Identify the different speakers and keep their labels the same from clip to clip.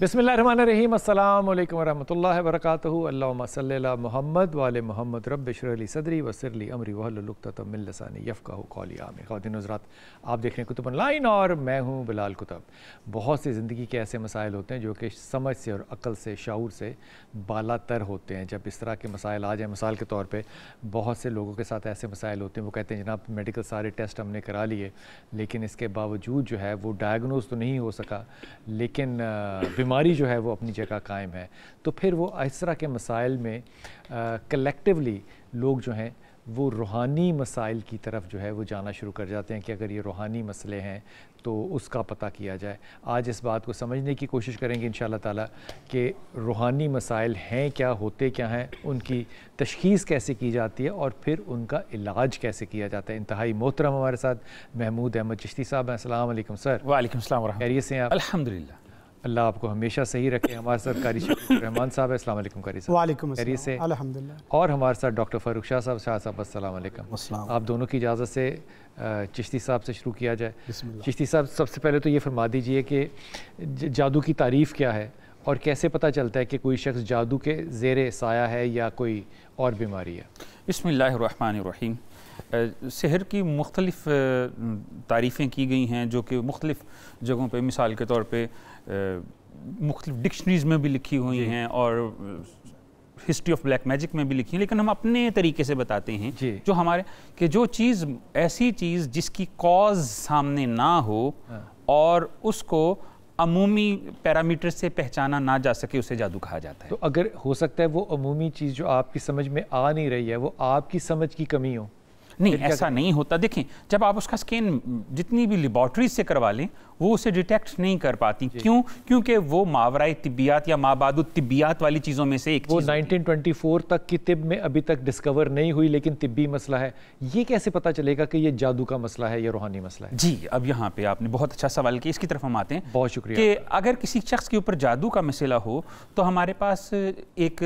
Speaker 1: बसमीम अल्लाम वरहमल मोहम्मद वाल मोहम्मद रब सदरी वसरली अमरी वहलतमिलसानी यफ़ा कौली आम खातिन हजरात आप देख रहे हैं कुतुब ऑनलाइन और मैं हूँ बिलाल कुतब बहुत से ज़िंदगी के ऐसे मसाइल होते हैं जो कि समझ से और अक्ल से शाऊर से बाला तर होते हैं जब इस तरह के मसाइल आ जाए मिसाल के तौर पर बहुत से लोगों के साथ ऐसे मसाइल होते हैं वो कहते हैं जनाब मेडिकल सारे टेस्ट हमने करा लिए लेकिन इसके बावजूद जो है वो डायग्नोज तो नहीं हो सका लेकिन बीमारी जो है वो अपनी जगह कायम है तो फिर वो इस तरह के मसाइल में कलेक्टिवली लोग जो हैं वो रूहानी मसाइल की तरफ जो है वो जाना शुरू कर जाते हैं कि अगर ये रूहानी मसले हैं तो उसका पता किया जाए आज इस बात को समझने की कोशिश करेंगे इन ताला कि रूहानी मसाइल हैं क्या होते क्या हैं उनकी तशखीस कैसे की जाती है और फिर उनका इलाज कैसे किया जाता है इंतहाई मोहतरम हमारे साथ महमूद अहमद चिश्ती साहब हैं असल सर वाईक खैरियत से आप अलहमदिल्ला अल्लाह आपको हमेशा सही रखे हमारे साथ कारी रहमान साहब है अल्लाम कारी साहब खैरी से अल्हम्दुलिल्लाह और हमारे साथ डॉक्टर फ़ारूक शाह साहब शाह साहब असलम आप दोनों की इजाज़त से चिश्ती साहब से शुरू किया जाए चिश्ती साहब सबसे पहले तो ये फरमा दीजिए कि जादू की तारीफ़ क्या है और कैसे पता चलता है कि कोई
Speaker 2: शख्स जादू के जेर साया है या कोई और बीमारी है बसमीम शहर की मुख्तलिफ़ तारीफ़ें की गई हैं जो कि मुख्तलिफ़ जगहों पर मिसाल के तौर पर मुख्तलिफ डिक्शनरीज में भी लिखी हुई हैं और हिस्ट्री ऑफ ब्लैक मैजिक में भी लिखी हैं लेकिन हम अपने तरीके से बताते हैं जो हमारे कि जो चीज़ ऐसी चीज़ जिसकी कॉज सामने ना हो हाँ। और उसको अमूमी पैरामीटर से पहचाना ना जा सके उसे जादू कहा जाता है तो अगर हो सकता है वो अमूमी चीज़ जो आपकी समझ में आ नहीं रही है वो आपकी समझ की कमी हो नहीं ऐसा नहीं होता देखें जब आप उसका स्कैन जितनी भी लेबॉर्टरी से करवा लें वो उसे डिटेक्ट नहीं कर पाती क्यों क्योंकि वो मावरा तिबियात या माबाद तिबियात वाली चीज़ों में से एक वो 1924 तक की तिब में अभी तक डिस्कवर नहीं हुई लेकिन तिब्बी मसला है ये कैसे पता चलेगा कि ये जादू का मसला है या रूहानी मसला है जी अब यहाँ पे आपने बहुत अच्छा सवाल किया इसकी तरफ हम आते हैं बहुत शुक्रिया कि अगर किसी शख्स के ऊपर जादू का मसला हो तो हमारे पास एक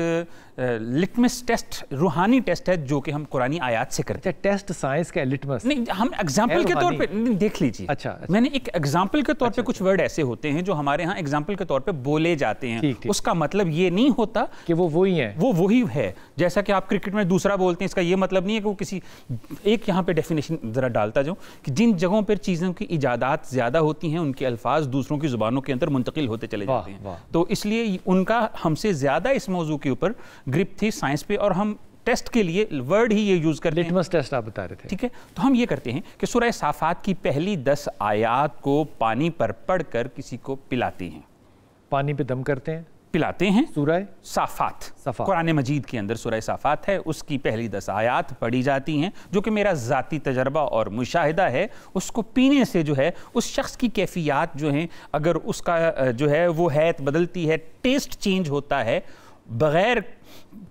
Speaker 2: लिटमस टेस्ट रूहानी टेस्ट है जो कि हम कुरानी आयात से करते हैं टेस्ट अच्छा, जस्ट साइंस का लिटमस नहीं हम एग्जांपल के तौर पे देख लीजिए अच्छा, अच्छा मैंने एक एग्जांपल के तौर अच्छा, पे कुछ वर्ड अच्छा। ऐसे होते हैं जो हमारे यहाँ एग्जांपल के तौर पे बोले जाते हैं थीक, थीक। उसका मतलब ये नहीं होता कि वो वही है वो वही है जैसा कि आप क्रिकेट में दूसरा बोलते हैं इसका ये मतलब नहीं है कि वो किसी एक यहाँ पे डेफिनेशन ज़रा डालता जाऊँ कि जिन जगहों पर चीज़ों की ईजादात ज़्यादा होती हैं उनके अल्फाज दूसरों की ज़ुबानों के अंदर मुंतकिल होते चले जाते हैं तो इसलिए उनका हमसे ज़्यादा इस मौजू के ऊपर ग्रिप थी साइंस पे और हम टेस्ट के लिए वर्ड ही ये यूज़ करते हैं टेस्ट आप बता रहे थे ठीक है तो हम ये करते हैं कि सुरह साफ़ात की पहली दस आयात को पानी पर पढ़ कर किसी को पिलाते हैं पानी पे दम करते हैं पिलाते हैं सूरह साफात कुरान मजीद के अंदर सूरह साफात है उसकी पहली दस आयात पढ़ी जाती हैं जो कि मेरा ज़ाती तजर्बा और मुशाहिदा है उसको पीने से जो है उस शख्स की कैफियात जो हैं अगर उसका जो है वो हैत बदलती है टेस्ट चेंज होता है बग़ैर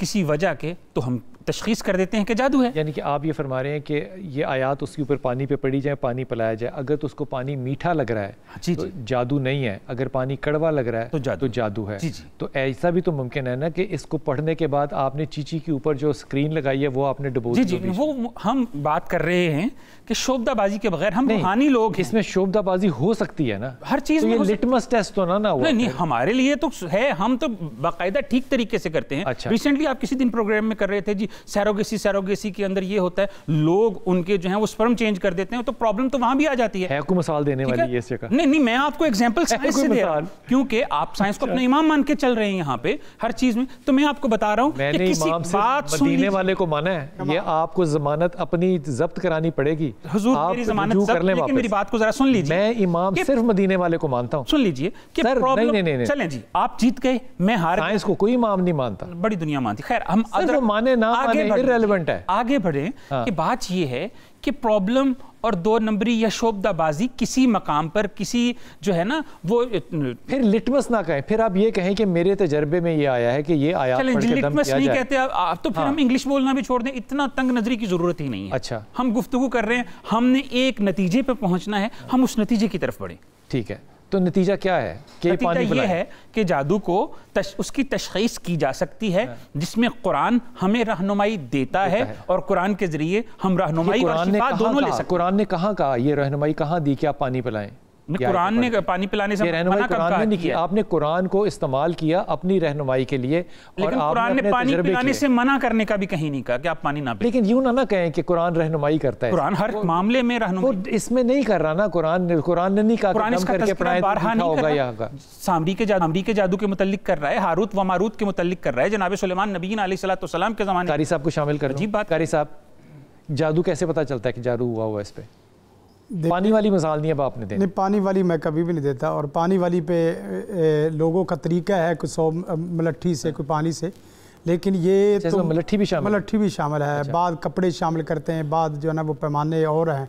Speaker 2: किसी वजह के तो हम तशखीस कर देते हैं कि जादू है यानी कि आप ये
Speaker 1: फरमा रहे हैं कि ये आयात उसके ऊपर पानी पे पड़ी जाए पानी पलाया जाए अगर तो उसको पानी मीठा लग रहा है हाँ, जी तो जी। जादू नहीं है अगर पानी कड़वा लग रहा है तो जादू, तो जादू है जी जी। तो ऐसा भी तो मुमकिन है ना कि इसको पढ़ने के बाद आपने चीची के ऊपर जो स्क्रीन लगाई है वो आपने डुबो
Speaker 2: वो हम बात कर रहे हैं कि शोबदाबाजी के बगैर हम रूहानी लोग इसमें शोबदाबाजी हो सकती है ना हर चीज
Speaker 1: लिटमस टेस्ट तो
Speaker 2: ना ना नहीं हमारे लिए तो है हम तो बाकायदा ठीक तरीके से करते हैं रिसेंटली अच्छा। आप किसी दिन प्रोग्राम में कर रहे थे जी सैरोगेसी सैरोगेसी के अंदर ये होता है लोग उनके जो है वो स्पर्म चेंज कर देते हैं तो प्रॉब्लम तो वहां भी आ जाती है, है मिसाल देने वाली ये का नहीं नहीं मैं आपको एग्जाम्पल साइंस से दे रहा हूँ क्योंकि आप साइंस को अच्छा। अपना इमाम मान के चल रहे हैं यहाँ पे हर चीज में तो मैं आपको बता रहा हूँ मैंने इमाम से वाले को माना है
Speaker 1: हाँ। ये आपको जमानत अपनी जब्त करानी पड़ेगी हजूर मेरी जमानत कर लें मेरी बात को जरा सुन लीजिए मैं इमाम सिर्फ
Speaker 2: मदीने वाले को मानता हूँ सुन लीजिए कि नहीं नहीं चलें जी आप जीत गए मैं हार को कोई इमाम नहीं मानता बड़ी दुनिया मानती खैर हम अगर माने ना आगे रेलिवेंट है आगे बढ़े हाँ। कि बात यह है कि प्रॉब्लम और दो नंबरी या शोबदाबाजी किसी मकाम पर किसी जो है ना वो फिर
Speaker 1: लिटमस ना कहें फिर आप ये कहें कि मेरे तजर्बे में ये आया है कि ये
Speaker 2: आया चलें लिटमस नहीं कहते आप, आप तो फिर हाँ। हम इंग्लिश बोलना भी छोड़ दें इतना तंग नजरी की जरूरत ही नहीं है अच्छा हम गुफ्तु कर रहे हैं हमने एक नतीजे पर पहुंचना है हम उस नतीजे की तरफ बढ़े ठीक है तो नतीजा क्या है कि पानी ये है कि जादू को तश, उसकी तशखीस की जा सकती है हाँ। जिसमें कुरान हमें रहनुमाई देता, देता है, है और कुरान के जरिए हम रहनुमाई दोनों ले सकते
Speaker 1: कुरान ने कहा ये रहनुमाई कहाँ दी क्या पानी पिलाएं कुरान ने पानी पिलाने से मना कब नहीं किया आपने कुरान को इस्तेमाल किया अपनी रहनुमाई के लिए
Speaker 2: लेकिन कुरान ने पानी पिलाने से मना करने का भी कहीं नहीं कहा कि आप पानी ना लेकिन यूं ना ना कहें कि कुरान रहनुमाई करता है कुरान हर मामले में रहनुमाई इसमें नहीं कर रहा ना कुरान कुरान ने नहीं कहा कुरान तो होगा सामरी के जादू के जादू के मुतलिक कर रहा है हारूत व मारूत के मुतलिक कर रहा है जनाब सुलेमान नबीन सलाम के जमाने कारी साहब को शामिल कर जी बात कारी साहब जादू कैसे पता चलता है कि जादू हुआ हुआ इस पर पानी वाली मिसाल नहीं अब आपने दे
Speaker 3: नहीं पानी वाली मैं कभी भी नहीं देता और पानी वाली पे लोगों का तरीका है कोई सौ मलट्ठी से हाँ। कोई पानी से लेकिन ये अच्छा, तो मलट्ठी भी शामिल मलट्ठी भी शामिल है अच्छा। बाद कपड़े शामिल करते हैं बाद जो है ना वो पैमाने और हैं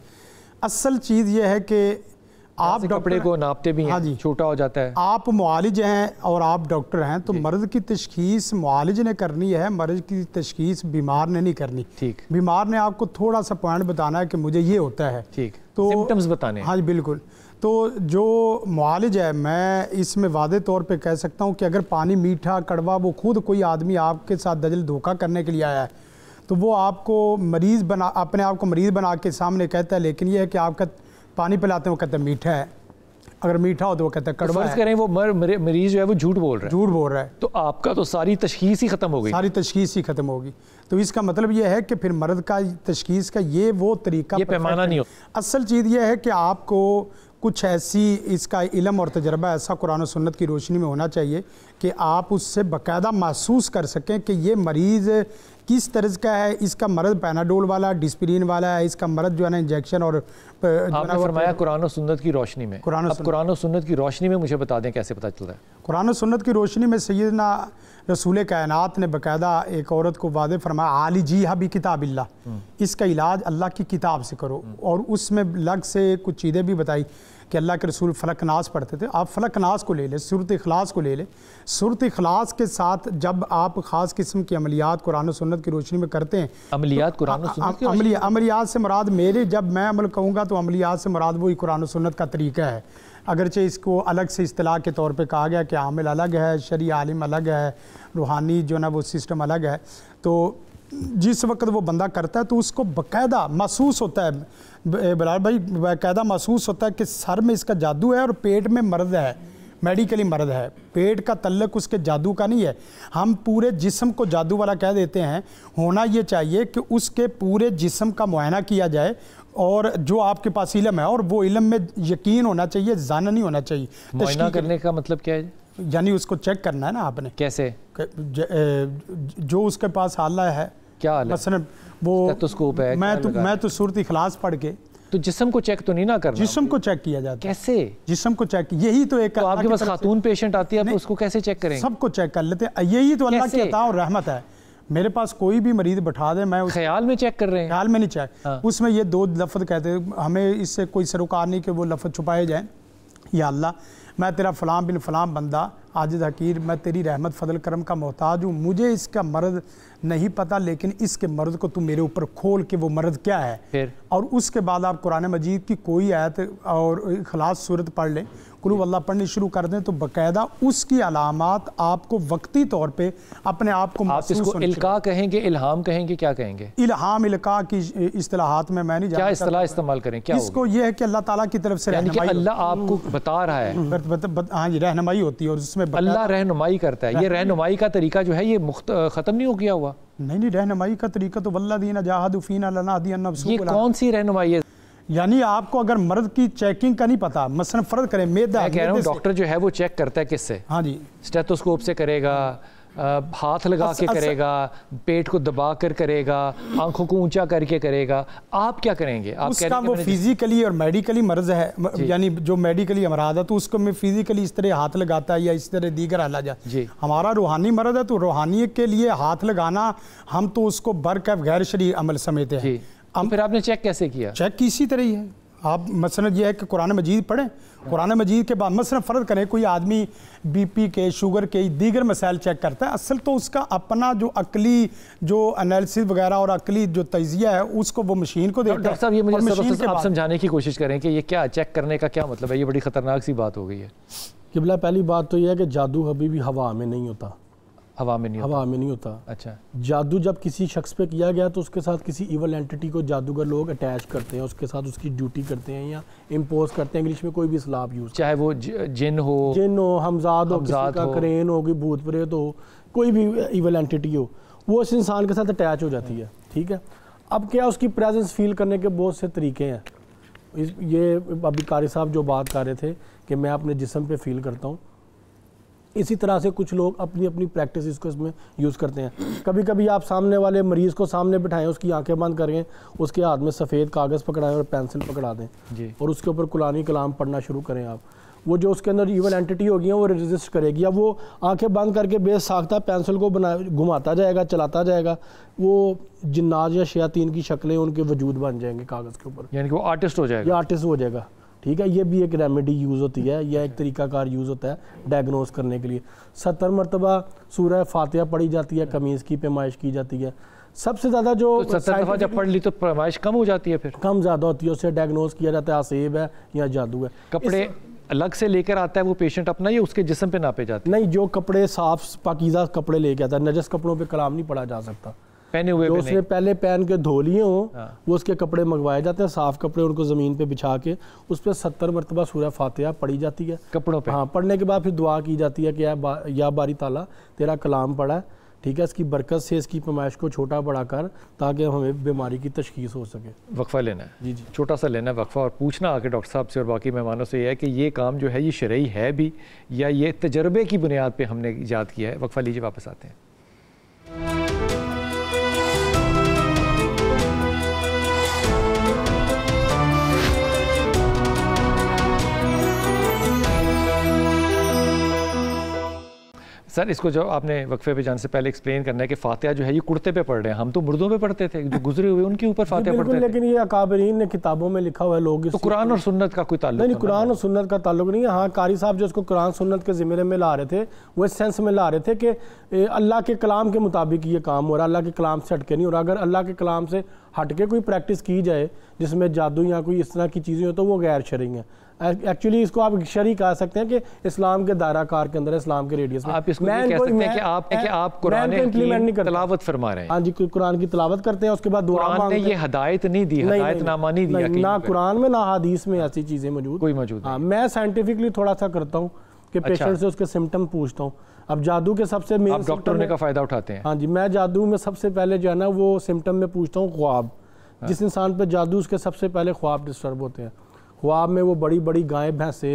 Speaker 3: असल चीज़ ये है कि आप कपड़े को
Speaker 1: नापते भी हाँ जी छोटा हो जाता है
Speaker 3: आप मालिज हैं और आप डॉक्टर हैं तो मर्ज की तशखीस मालिज ने करनी है मर्ज की तशखीस बीमार ने नहीं करनी ठीक बीमार ने आपको थोड़ा सा पॉइंट बताना है कि मुझे ये होता है ठीक तो सिम्टम्स बताने हाँ जी बिल्कुल तो जो मालिज है मैं इसमें वादे तौर पर कह सकता हूँ कि अगर पानी मीठा कड़वा वो खुद कोई आदमी आपके साथ दजल धोखा करने के लिए आया है तो वो आपको मरीज़ बना अपने आप को मरीज़ बना के सामने कहता है लेकिन ये है कि आपका पानी पिलाते हैं वो कहते हैं मीठा है अगर मीठा हो तो वो कहते हैं कड़वा तो करें
Speaker 1: वो मर, मरीज जो है वो झूठ बोल रहा है झूठ बोल रहा है तो आपका तो सारी तशखीस ही ख़त्म हो गई सारी
Speaker 3: तशखीस ही ख़त्म होगी तो इसका मतलब ये है कि फिर मर्द का तशखीस का ये वो तरीका ये पैमाना नहीं हो असल चीज़ ये है कि आपको कुछ ऐसी इसका इलम और तजर्बा ऐसा कुरान सुन्नत की रोशनी में होना चाहिए कि आप उससे बकायदा महसूस कर सकें कि ये मरीज़ किस तरह का है इसका मर्द पैनाडोल वाला डिस्प्रीन वाला है इसका मर्द जो है ना इंजेक्शन और आपने फरमाया तो-
Speaker 1: कुरान सुन्नत की रोशनी में कुरान कुरान सुन्नत की रोशनी में मुझे बता दें कैसे पता चल रहा है
Speaker 3: कुरान सुन्नत की रोशनी में ना रसूल कायनात ने बकायदा एक औरत को वादे फरमाया आली जी हबी किताब हम्म। इसका इलाज अल्लाह की किताब से करो हम्म। और उसमें लग से कुछ चीज़ें भी बताई कि अल्लाह के रसूल फलक नाज पढ़ते थे आप फलक नाज को ले लें सूरत अखलास को ले लें सूरत अखलास के साथ जब आप ख़ास किस्म की अमलियात कुरान सुन्नत की रोशनी में करते हैं
Speaker 1: तो अमलियात
Speaker 3: अमलियात से मुराद मेरे जब मैं अमल कहूँगा तो अमलियात से मुराद वही कुरान सुन्नत का तरीका है अगरचे इसको अलग से अतलाह के तौर पर कहा गया कि आमिल अलग है शरी आलिम अलग है रूहानी जो ना वो सिस्टम अलग है तो जिस वक्त वो बंदा करता है तो उसको बकायदा महसूस होता है बिलाल भाई बकायदा महसूस होता है कि सर में इसका जादू है और पेट में मर्द है मेडिकली मर्द है पेट का तल्लक उसके जादू का नहीं है हम पूरे जिस्म को जादू वाला कह देते हैं होना ये चाहिए कि उसके पूरे जिस्म का मुआयना किया जाए और जो आपके पास इलम है और वो इलम में यकीन होना चाहिए जाना नहीं होना चाहिए मुआयना करने का मतलब क्या है यानी उसको चेक करना है ना आपने कैसे जो उसके पास आला है क्या हाल है वो तो स्कोप है मैं तो मैं तो सूरत इखलास पढ़ के तो जिसम को चेक तो नहीं ना करना जिसम को चेक किया जाता है कैसे जिसम को चेक यही तो एक तो आपके पास खातून पेशेंट आती है आप उसको कैसे चेक करें सबको चेक कर लेते हैं यही तो अल्लाह की अता और रहमत है मेरे पास कोई भी मरीज बैठा दे मैं उस ख्याल में चेक कर रहे हैं ख्याल में नहीं चेक हाँ। उसमें ये दो लफ्ज़ कहते हैं हमें इससे कोई सरोकार नहीं कि वो लफ्ज़ छुपाए जाए या अल्लाह मैं तेरा फ़लाँ बिन फ़लाँ बंदा आजिज़ हकीर मैं तेरी रहमत फ़दल करम का मोहताज हूँ मुझे इसका मर्द नहीं पता लेकिन इसके मर्द को तुम मेरे ऊपर खोल के वो मर्द क्या है फिर? और उसके बाद आप कुरान मजीद की कोई आयत और खलास सूरत पढ़ लें कुलू अल्लाह पढ़नी शुरू कर दें तो बकायदा उसकी अलामत आपको वक्ती तौर पर
Speaker 1: अपने आप को इल्का कहेंगे इल्हाम कहेंगे क्या कहेंगे
Speaker 3: इल्हाम इल्का की असलाहत में मैं नहीं क्या इस्तेमाल करें क्या इसको यह है कि अल्लाह ताला की तरफ से अल्लाह आपको
Speaker 1: बता रहा है हाँ जी रहनमाई होती है और उसमें में अल्लाह रहनुमाई करता है ये रहनुमाई का तरीका जो है ये ख़त्म नहीं हो गया हुआ
Speaker 3: नहीं नहीं रहनुमाई का तरीका तो वल्ला दीना जहादुफीन ये कौन सी रहनुमाई है यानी आपको अगर मर्द की चेकिंग का नहीं पता मसलन फर्द करें
Speaker 1: मैदा कह रहा हूँ डॉक्टर जो है वो चेक करता है किससे हाँ जी स्टेथोस्कोप से करेगा आ, हाथ लगा अस, के अस, करेगा पेट को दबा कर करेगा आंखों को ऊंचा करके करेगा आप क्या करेंगे आप उसका वो
Speaker 3: फिजिकली और मेडिकली मर्ज है यानी जो मेडिकली अमराज है तो उसको मैं फिजिकली इस तरह हाथ लगाता है या इस तरह दीगर जाता है हमारा रूहानी मर्ज है तो रूहानी के लिए हाथ लगाना हम तो उसको कैफ गैर शरीर अमल समेत है तो फिर आपने चेक कैसे किया चेक इसी तरह ही है आप मसल यह है कि कुरान मजीद पढ़ें कुरान मजीद के बाद मसल फ़र्द करें कोई आदमी बी पी के शुगर के दीगर मसाइल चेक करता है असल तो उसका अपना जो अकली जो एनालिसिस वगैरह और अकली जो तजिया है उसको वो मशीन को
Speaker 4: देता है साहब ये मुझे मशीन के आप समझाने
Speaker 1: की कोशिश करें कि ये क्या चेक करने का क्या मतलब है ये बड़ी ख़तरनाक सी बात हो गई है
Speaker 4: किबला पहली बात तो यह है कि जादू अभी भी हवा में नहीं होता हवा में नहीं हवा में नहीं होता अच्छा जादू जब किसी शख्स पे किया गया तो उसके साथ किसी इवल एंटिटी को जादूगर लोग अटैच करते हैं उसके साथ उसकी ड्यूटी करते हैं या इम्पोज करते हैं इंग्लिश में कोई भी सलाब यूज चाहे वो जिन हो जिन हो हमजाद हो किसी का क्रेन हो कोई भूत प्रेत हो कोई भी इवल एंटिटी हो वो उस इंसान के साथ अटैच हो जाती है ठीक है अब क्या उसकी प्रेजेंस फील करने के बहुत से तरीके हैं ये अभी कारी साहब जो बात कर रहे थे कि मैं अपने जिसम पे फील करता हूँ इसी तरह से कुछ लोग अपनी अपनी प्रैक्टिस को इसमें यूज़ करते हैं कभी कभी आप सामने वाले मरीज़ को सामने बिठाएं उसकी आंखें बंद करें उसके हाथ में सफ़ेद कागज़ पकड़ाएं और पेंसिल पकड़ा दें जी और उसके ऊपर कुरानी कलाम पढ़ना शुरू करें आप वो जो उसके अंदर इवन एंटिटी होगी वो रजिस्ट करेगी अब वो आंखें बंद करके बेसाख्ता पेंसिल को बना घुमाता जाएगा चलाता जाएगा वो जिन्नाज या शयातीन की शक्लें उनके वजूद बन जाएंगे कागज़ के ऊपर
Speaker 1: यानी कि वो आर्टिस्ट हो जाएगा
Speaker 4: या आर्टिस्ट हो जाएगा ठीक है ये भी एक रेमेडी यूज़ होती है यह एक तरीकाकार यूज़ होता है डायग्नोस करने के लिए सत्तर मरतबा सूर्य फातिहा पढ़ी जाती है कमीज़ की पैमाइश की जाती है सबसे ज़्यादा जो तो जब पढ़ ली तो पैमाइश कम हो जाती है फिर कम ज़्यादा होती है उसे डायग्नोस किया जाता है आसेब है या जादू है कपड़े अलग से लेकर आता है वो पेशेंट अपना या उसके जिसम पे नापे जाते नहीं जो कपड़े साफ पाकिज़ा कपड़े लेके आता है नजस कपड़ों पर कलाम नहीं पढ़ा जा सकता पहने हुए जो उसने पहले पहन के धो लिए हों हाँ। वो उसके कपड़े मंगवाए जाते हैं साफ कपड़े उनको ज़मीन पे बिछा के उस पर सत्तर मरतबा सूर्य फातिहा पढ़ी जाती है कपड़ों पे हाँ पढ़ने के बाद फिर दुआ की जाती है कि या, बा, या बारी ताला तेरा कलाम पड़ा है ठीक है इसकी बरकत से इसकी पमाइश को छोटा बड़ा कर ताकि हमें बीमारी की तशखीस हो सके
Speaker 1: वक्फ़ा लेना है जी जी छोटा सा लेना है वक्फ़ा और पूछना आके डॉक्टर साहब से और बाकी मेहमानों से यह है कि ये काम जो है ये शरय है भी या ये तजर्बे की बुनियाद पर हमने ईजाद किया है वक्फ़ा लीजिए वापस आते हैं सर इसको जब आपने वक्फे पे जाने से पहले एक्सप्लेन करना है कि फातिहा जो है ये कुर्ते पे पढ़ रहे हैं हम तो मुर्दों पे पढ़ते थे जो गुजरे हुए उनके ऊपर फातिहा पढ़ते लेकिन थे
Speaker 4: लेकिन ये अकाबरीन ने किताबों में लिखा हुआ है लोग तो कुरान और
Speaker 1: सुन्नत का कोई ताल्लुक नहीं, नहीं तो कुरान
Speaker 4: और सुन्नत का ताल्लुक नहीं है हाँ कारी साहब जो इसको कुरान सुन्नत के ज़िम्मे में ला रहे थे वो इस सेंस में ला रहे थे कि अल्लाह के कलाम के मुताबिक ये काम हो रहा अल्लाह के कलाम से हटके नहीं हो रहा अगर अल्लाह के कलाम से हटके कोई प्रैक्टिस की जाए जिसमें जादू या कोई इस तरह की चीज़ें हो तो वो गैर शरी हैं एक्चुअली इसको आप शरी कह सकते हैं कि इस्लाम के दायरा कार के अंदर इस्लाम के रेडियस में आप इसको मैं कह सकते हैं कि आप कि आप कुरान को इंप्लीमेंट नहीं करते तलावत फरमा रहे हैं हां जी कुरान की तलावत करते हैं उसके बाद दुआ मांगते हैं ये हदायत नहीं दी नामा नहीं दिया ना कुरान में ना हदीस में ऐसी चीजें मौजूद कोई मौजूद हां मैं साइंटिफिकली थोड़ा सा करता हूं कि पेशेंट अच्छा। से उसके सिम्टम पूछता हूं अब जादू के सबसे मेन डॉक्टर ने का फायदा उठाते हैं हां जी मैं जादू में सबसे पहले जो है ना वो सिम्टम में पूछता हूँ ख्वाब जिस हाँ। इंसान पर जादू उसके सबसे पहले ख्वाब डिस्टर्ब होते हैं ख्वाब में वो बड़ी बड़ी गाय भैंसे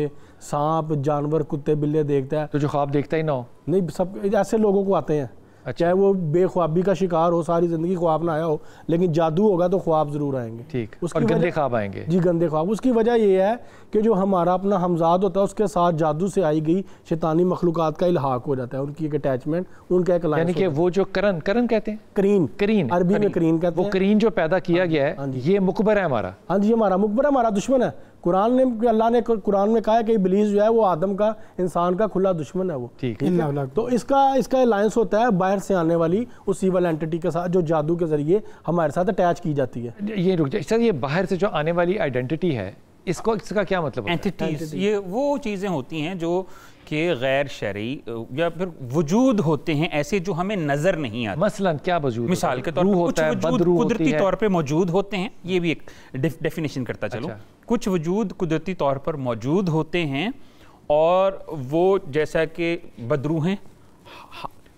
Speaker 4: सांप जानवर कुत्ते बिल्ले देखता है तो जो ख्वाब देखता ही ना हो नहीं सब ऐसे लोगों को आते हैं अच्छा। चाहे वो बेख्वाबी का शिकार हो सारी ज़िंदगी ख्वाब ना आया हो लेकिन जादू होगा तो ख्वाब ज़रूर आएंगे ठीक उसके गंदे ख्वाब आएंगे जी गंदे ख्वाब उसकी वजह यह है कि जो हमारा अपना हमजाद होता है उसके साथ जादू से आई गई शैतानी मखलूक का इलाहाक हो जाता है उनकी एक अटैचमेंट उनका एक यानी कि
Speaker 1: वो जो करन करन कहते हैं करीन करीन अरबी में करीन कहते हैं वो करीन जो पैदा किया हाँ गया है हाँ ये
Speaker 4: मुकबर है हमारा हाँ जी हमारा मुकबर हमारा दुश्मन है कुरान ने अल्लाह ने कुरान में कहा है कि इबलीस जो है वो आदम का इंसान का खुला दुश्मन है वो ठीक है तो इसका इसका अलायंस होता है बाहर से आने वाली उस सिविल एंटिटी के साथ जो जादू के जरिए हमारे साथ अटैच की जाती है ये रुक
Speaker 1: जाए
Speaker 2: सर ये बाहर से जो आने वाली आइडेंटिटी है इसको इसका क्या मतलब एंटिटीज ये वो चीज़ें होती हैं जो कि गैर शरी या फिर वजूद होते हैं ऐसे जो हमें नज़र नहीं आते मसलन क्या वजूद मिसाल के तौर पर कुछ वजूद कुदरती तौर पर मौजूद होते हैं ये भी एक डेफिनेशन करता चलो अच्छा। कुछ वजूद कुदरती तौर पर मौजूद होते हैं और वो जैसा कि बदरू हैं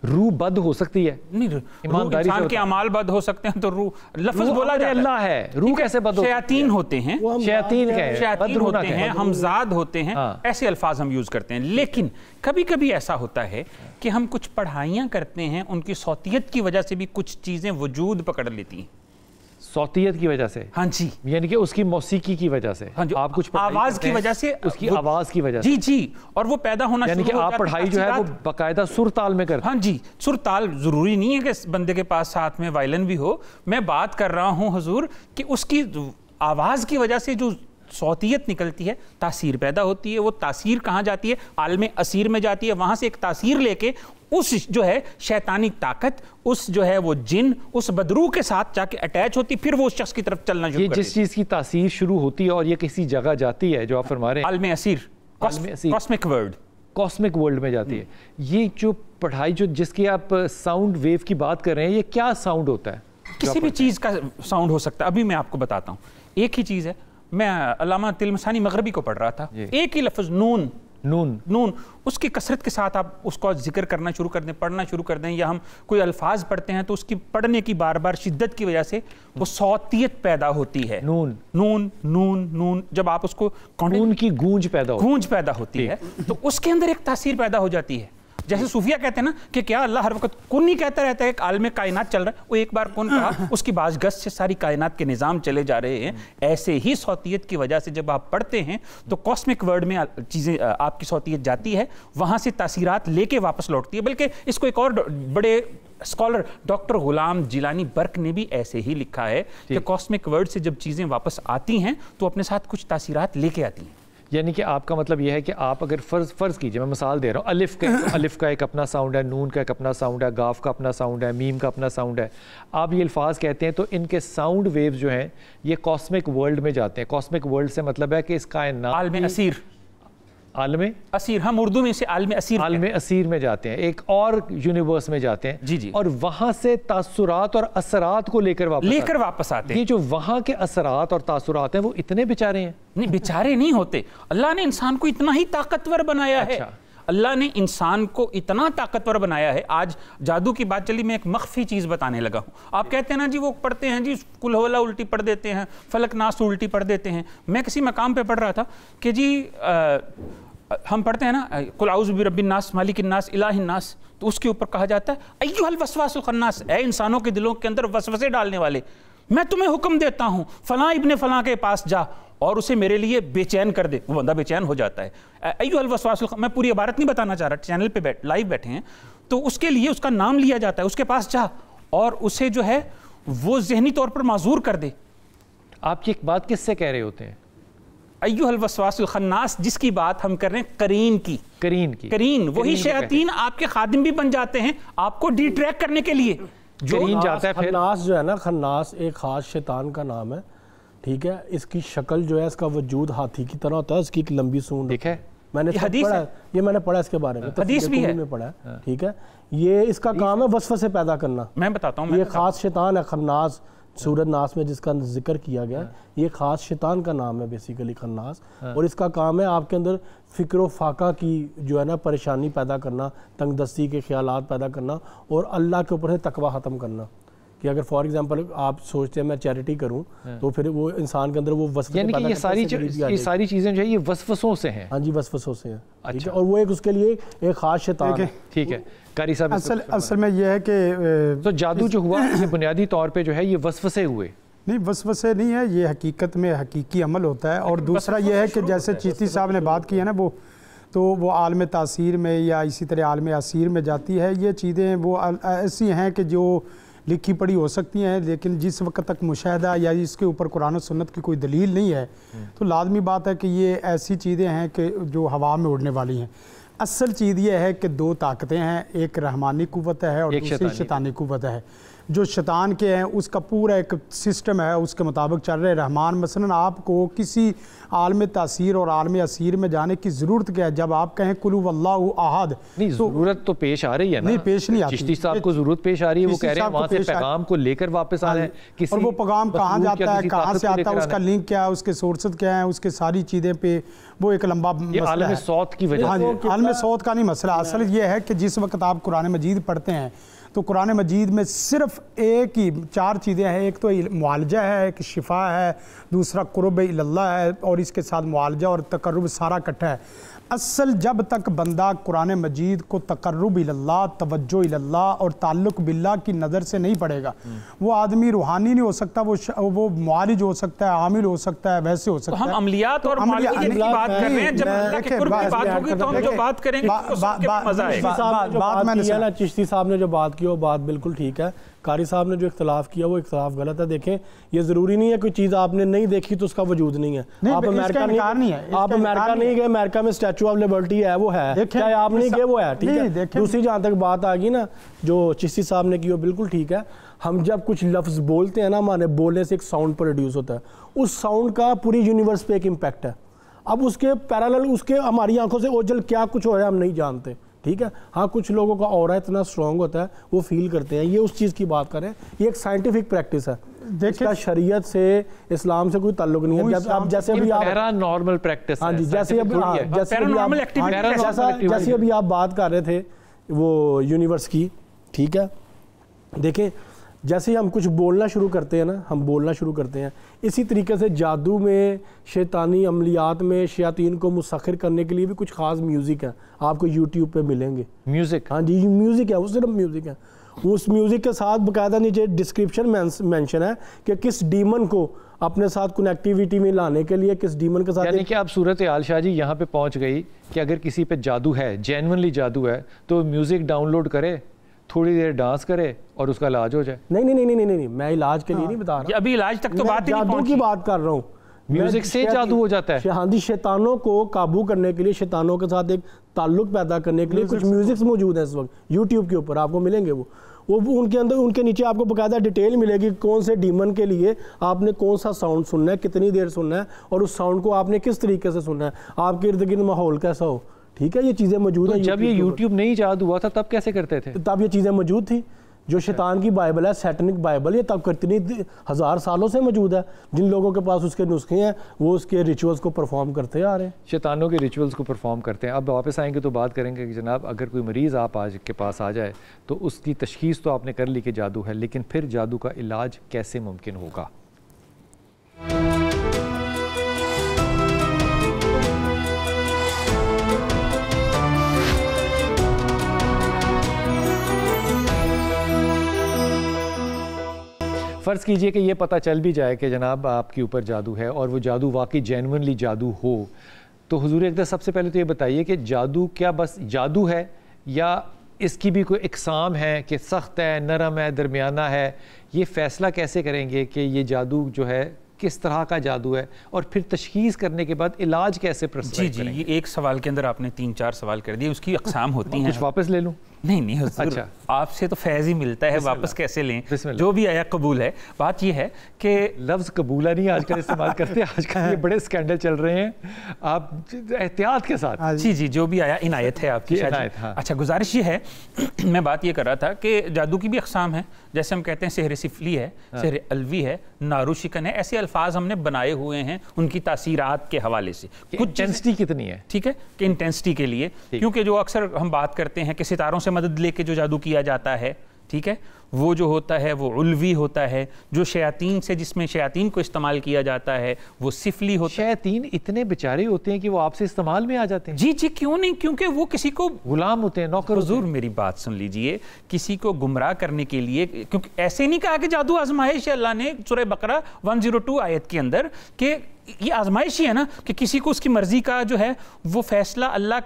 Speaker 2: रूह बद हो सकती है ईमानदारी के अमाल बद हो सकते हैं तो रूह लफ्ज बोला जाता अल्लाह है रूह कैसे बद शयातीन होते हैं शयातीन शयातीन होते हैं हमजाद होते हैं हाँ। ऐसे अल्फाज हम यूज करते हैं लेकिन कभी कभी ऐसा होता है कि हम कुछ पढ़ाइयाँ करते हैं उनकी सौतियत की वजह से भी कुछ चीज़ें वजूद पकड़ लेती हैं सौतीयत की वजह से हाँ जी यानी कि उसकी मौसीकी की वजह से हाँ जी आप कुछ आवाज की वजह से उसकी आवाज की वजह से जी जी और वो पैदा होना यानी कि आप पढ़ाई जो है वो बाकायदा सुरताल में कर हाँ जी सुरताल जरूरी नहीं है कि बंदे के पास साथ में वायलिन भी हो मैं बात कर रहा हूँ हजूर कि उसकी आवाज की वजह से जो सौतीयत निकलती है तासीर पैदा होती है वो तासीर कहाँ जाती है आलम असीर में जाती है वहाँ से एक तासीर लेके उस जो है शैतानी ताकत उस जो है वो जिन उस बदरू के साथ जाके अटैच होती फिर वो उस शख्स की तरफ चलना शुरू जिस चीज़ की तासीर शुरू होती है और ये किसी जगह जाती है जो आप फरमा रहे हैं असीर
Speaker 1: कॉस्मिक वर्ल्ड कॉस्मिक वर्ल्ड में जाती है हम्म। ये जो पढ़ाई जो जिसकी आप साउंड
Speaker 2: वेव की बात कर रहे हैं ये क्या साउंड होता है किसी भी चीज़ का साउंड हो सकता है अभी मैं आपको बताता हूँ एक ही चीज़ है मैं अलामा तिलमसानी मगरबी को पढ़ रहा था एक ही लफ्ज़ नून नून नून उसकी कसरत के साथ आप उसको जिक्र करना शुरू कर दें पढ़ना शुरू कर दें या हम कोई अल्फाज पढ़ते हैं तो उसकी पढ़ने की बार बार शिद्दत की वजह से वो सौतियत पैदा होती है नून नून नून नून जब आप उसको नून की गूंज पैदा गूंज पैदा होती है तो उसके अंदर एक तासीर पैदा हो जाती है जैसे सूफिया कहते हैं ना कि क्या अल्लाह हर वक्त कौन नहीं कहता रहता है एक आलम कायनात चल रहा है वो एक बार कौन कहा उसकी बाज गश्त से सारी कायनात के निज़ाम चले जा रहे हैं ऐसे ही सौतियत की वजह से जब आप पढ़ते हैं तो कॉस्मिक वर्ड में चीज़ें आपकी सौतियत जाती है वहाँ से तासीरात लेके वापस लौटती है बल्कि इसको एक और बड़े स्कॉलर डॉक्टर गुलाम जिलानी बर्क ने भी ऐसे ही लिखा है कि कॉस्मिक वर्ड से जब चीज़ें वापस आती हैं तो अपने साथ कुछ तासीरात लेके आती हैं यानी कि आपका मतलब यह है कि आप
Speaker 1: अगर फ़र्ज़ फ़र्ज़ कीजिए मैं मिसाल दे रहा हूँ अलिफ का अलिफ का एक अपना साउंड है नून का एक अपना साउंड है गाफ का अपना साउंड है मीम का अपना साउंड है आप ये अल्फाज कहते हैं तो इनके साउंड वेव जो हैं ये कॉस्मिक वर्ल्ड में जाते हैं कॉस्मिक वर्ल्ड से मतलब है कि इस कायन असीर आलम असीर हम उर्दू में इसे आलम असीर आलम असीर में जाते हैं एक और यूनिवर्स में जाते हैं जी जी और वहां से तासुरात और असरात को लेकर वापस लेकर वापस आते हैं ये जो वहां के
Speaker 2: असरात और तासुरात हैं वो इतने बेचारे हैं नहीं बेचारे नहीं होते अल्लाह ने इंसान को इतना ही ताकतवर बनाया अच्छा। है अल्लाह ने इंसान को इतना ताकतवर बनाया है आज जादू की बात चली मैं एक मख्फी चीज़ बताने लगा हूँ आप कहते हैं ना जी वो पढ़ते हैं जी कुल्हला उल्टी पढ़ देते हैं फलकनास उल्टी पढ़ देते हैं मैं किसी मकाम पर पढ़ रहा था कि जी आ, हम पढ़ते हैं ना कुलाउज़बी रबिननास मालिकन्नास इलाहन्नास तो उसके ऊपर कहा जाता है अयो हल वसवासुलन्नास ए इंसानों के दिलों के अंदर वसवसे डालने वाले मैं तुम्हें हुक्म देता हूं फला इबन फला के पास जा और उसे मेरे लिए बेचैन कर दे वो बंदा बेचैन हो जाता है अयो अलवसवास मैं पूरी इबारत नहीं बताना चाह रहा चैनल पे बैठ लाइव बैठे हैं तो उसके लिए उसका नाम लिया जाता है उसके पास जा और उसे जो है वो जहनी तौर पर माजूर कर दे आप ये एक बात किससे कह रहे होते हैं अयो अलवसवासनास जिसकी बात हम कर रहे हैं करीन की करीन की करीन वही शयातीन आपके खादिम भी बन जाते हैं आपको डिट्रैक्ट करने के लिए ग्रीन जाता है खन्नास
Speaker 4: जो है ना खन्नास एक ख़ास शैतान का नाम है ठीक है इसकी शक्ल जो है इसका वजूद हाथी की तरह होता है इसकी एक लंबी सूंड ठीक है मैंने हदीस पढ़ा ये मैंने पढ़ा इसके बारे में हदीस भी है में पढ़ा है हाँ। ठीक है ये इसका काम है वसवसे पैदा करना मैं बताता हूँ ये ख़ास शैतान है खन्नास अच्छा। सूरत नास में जिसका जिक्र किया गया है हाँ। ये ख़ास शैतान का नाम है बेसिकली खन्नास हाँ। और इसका काम है आपके अंदर फ़िक्र फाका की जो है ना परेशानी पैदा करना तंगदस्ती के ख्याल पैदा करना और अल्लाह के ऊपर से तकवा ख़त्म करना कि अगर फॉर एग्जांपल आप सोचते हैं मैं चैरिटी करूं हाँ। तो फिर वो इंसान के अंदर वो वसफ यानी कि ये सारी ये सारी चीज़ें जो है ये वसवसों से हैं हाँ जी वसवसों से हैं अच्छा और वो एक उसके लिए एक खास शैतान है ठीक है कारी साहब असल
Speaker 3: असल में ये है
Speaker 1: कि तो जादू जो हुआ ये बुनियादी तौर पर जो है ये वसवसे हुए
Speaker 3: नहीं वसवसे नहीं है ये हकीकत में हकीकी अमल होता है और दूसरा तो यह है कि जैसे चीती साहब ने बात की है ना वो तो वो आलम तासीर में या इसी तरह आलम असीर में जाती है ये चीज़ें वो ऐसी हैं कि जो लिखी पढ़ी हो सकती हैं लेकिन जिस वक्त तक मुशाह या इसके ऊपर कुरान सन्नत की कोई दलील नहीं है हम्म। तो लाजमी बात है कि ये ऐसी चीज़ें हैं कि जो हवा में उड़ने वाली हैं असल चीज़ यह है कि दो ताकतें हैं एक रहमानी कुत है और दूसरी शैतानी कुत है जो शैतान के हैं उसका पूरा एक सिस्टम है उसके मुताबिक चल रहे रहमान मसलन आपको किसी आलम तसीर और आलम असीर में जाने की ज़रूरत क्या है
Speaker 1: जब आप कहें कुलू वल्ला आहद नहीं तो, ज़रूरत तो पेश आ रही है ना? नहीं पेश नहीं आती चिश्ती साहब को ज़रूरत पेश आ रही है वो कह रहे हैं वहाँ से पैगाम को लेकर वापस आ हाँ रहे हैं किसी और वो पैगाम कहाँ जाता है कहाँ से आता है उसका
Speaker 3: लिंक क्या है उसके सोर्स क्या है उसके सारी चीज़ें पे वो एक लंबा मसला है सौत की वजह हाँ आलम सौत का नहीं मसला असल ये है कि जिस वक्त आप कुरान मजीद पढ़ते हैं तो कुरान मजीद में सिर्फ एक ही चार चीज़ें हैं एक तो मुआलजा है एक शिफा है दूसरा कुरब अल्लाह है और इसके साथ मुआलजा और तकरब सारा इकट्ठा है असल जब तक बंदा कुरान मजीद को तकर्रब इल्ला तवज्जो इल्ला और ताल्लुक बिल्ला की नज़र से नहीं पड़ेगा वो आदमी रूहानी नहीं हो सकता वो वो मुआरिज हो सकता
Speaker 4: है आमिल हो सकता है वैसे हो सकता तो हम है हम अमलियात तो और मालिकियत की बात कर रहे हैं जब अल्लाह के कुर्ब की बात होगी तो हम जो बात करेंगे तो उसमें मजा आएगा बात मैंने चिश्ती साहब ने जो बात की वो बात बिल्कुल ठीक है कारी साहब ने जो इख्तलाफ किया वो इख्तलाफ गलत है देखें ये ज़रूरी नहीं है कोई चीज़ आपने नहीं देखी तो उसका वजूद नहीं है नहीं, आप अमेरिका नहीं, नहीं नहीं है आप अमेरिका नहीं गए अमेरिका में स्टैचू ऑफ लिबर्टी है वो है चाहे आप नहीं गए वो है ठीक है दूसरी जहां तक बात आ गई ना जो चिश्ती साहब ने की वो बिल्कुल ठीक है हम जब कुछ लफ्ज़ बोलते हैं ना हमारे बोलने से एक साउंड प्रोड्यूस होता है उस साउंड का पूरी यूनिवर्स पे एक इम्पैक्ट है अब उसके पैरेलल उसके हमारी आंखों से ओझल क्या कुछ हो रहा है हम नहीं जानते ठीक है हाँ कुछ लोगों का और इतना स्ट्रांग होता है वो फील करते हैं ये उस चीज़ की बात करें ये एक साइंटिफिक प्रैक्टिस है देखिए शरीयत से इस्लाम से कोई ताल्लुक नहीं है आप जैसे भी आप
Speaker 1: नॉर्मल प्रैक्टिस हाँ जी जैसे अभी हाँ, जैसे हाँ, जैसे
Speaker 4: अभी आप बात कर रहे थे वो यूनिवर्स की ठीक है देखें जैसे ही हम कुछ बोलना शुरू करते हैं ना हम बोलना शुरू करते हैं इसी तरीके से जादू में शैतानी अमलियात में शयातीन को मुसखिर करने के लिए भी कुछ ख़ास म्यूज़िक है आपको यूट्यूब पे मिलेंगे म्यूज़िक हाँ जी म्यूज़िक है वो सिर्फ म्यूज़िक है उस म्यूज़िक के साथ बाकायदा नीचे डिस्क्रिप्शन मेंशन है कि किस डीमन को अपने साथ कनेक्टिविटी में लाने के लिए किस डीमन के साथ यानी कि
Speaker 1: आप सूरत आल शाह जी यहाँ पे पहुँच गई कि अगर किसी पे जादू है जेनवनली जादू है तो म्यूज़िक डाउनलोड करे थोड़ी देर डांस करे
Speaker 4: और उसका इलाज हो जाए नहीं नहीं नहीं नहीं नहीं मैं इलाज के लिए हाँ। नहीं बता रहा अभी इलाज तक तो बात ही की बात कर रहा हूँ म्यूजिक से जादू हो जाता है हाँ शैतानों को काबू करने के लिए शैतानों के साथ एक ताल्लुक पैदा करने के लिए कुछ म्यूजिक्स मौजूद हैं इस वक्त यूट्यूब के ऊपर आपको मिलेंगे वो वो उनके अंदर उनके नीचे आपको बकायदा डिटेल मिलेगी कौन से डीमन के लिए आपने कौन सा साउंड सुनना है कितनी देर सुनना है और उस साउंड को आपने किस तरीके से सुनना है आपके इर्द गिर्द माहौल कैसा हो ठीक है ये चीज़ें मौजूद तो हैं जब ये यूट्यूब नहीं जाद हुआ था तब कैसे करते थे तब ये चीज़ें मौजूद थी जो अच्छा। शैतान की बाइबल है सैटनिक बाइबल ये तब करती नहीं हज़ार सालों से मौजूद है जिन लोगों के पास उसके नुस्खे हैं वो उसके रिचुअल्स को परफॉर्म करते आ रहे हैं
Speaker 1: शैतानों के रिचुअल्स को परफॉर्म करते हैं अब वापस आएंगे तो बात करेंगे कि जनाब अगर कोई मरीज़ आप आज के पास आ जाए तो उसकी तशखीस तो आपने कर ली कि जादू है लेकिन फिर जादू का इलाज कैसे मुमकिन होगा फ़र्ज़ कीजिए कि ये पता चल भी जाए कि जनाब आपके ऊपर जादू है और वो जादू वाकई जेनवनली जादू हो तो हजूर एकदम सबसे पहले तो ये बताइए कि जादू क्या बस जादू है या इसकी भी कोई इकसाम है कि सख्त है नरम है दरमियाना है ये फ़ैसला कैसे करेंगे कि ये जादू जो है किस तरह
Speaker 2: का जादू है और फिर तशखीस करने के बाद इलाज कैसे जी जी ये एक सवाल के अंदर आपने तीन चार सवाल कर दिए उसकी अकसाम होती हैं कुछ वापस ले लूँ नहीं नहीं अच्छा आपसे तो फैज़ ही मिलता है वापस कैसे लें जो भी आया कबूल है बात यह है कि लफ्ज़ कबूला नहीं आजकल इस्तेमाल करते आजकल ये बड़े स्कैंडल चल रहे हैं आप एहतियात के साथ जी जी जो भी आया इनायत है आपकी इनायत हाँ। अच्छा गुजारिश ये है मैं बात ये कर रहा था कि जादू की भी अकसाम है जैसे हम कहते हैं सहर सिफली है हाँ। सहर अलवी है नारू शिकन है ऐसे अल्फाज हमने बनाए हुए हैं उनकी तासीरात के हवाले से कुछ इंटेंसिटी कितनी है ठीक है कि इंटेंसिटी के लिए क्योंकि जो अक्सर हम बात करते हैं कि सितारों से से मदद लेके जो जादू किया जाता है ठीक है वो जो होता है वो उल्वी होता है जो शयातीन से जिसमें शयातीन को इस्तेमाल किया जाता है वो सिफली होता है शयातीन इतने बेचारे होते हैं कि वो आपसे इस्तेमाल में आ जाते हैं जी जी क्यों नहीं क्योंकि वो किसी को गुलाम होते हैं नौकर हजूर मेरी बात सुन लीजिए किसी को गुमराह करने के लिए क्योंकि ऐसे नहीं कहा कि जादू आजमाइश अल्लाह ने सुरह बकरा 102 आयत के अंदर के ये आजमाइश ही है ना कि किसी को उसकी मर्ज़ी का जो है वो फैसला अल्लाह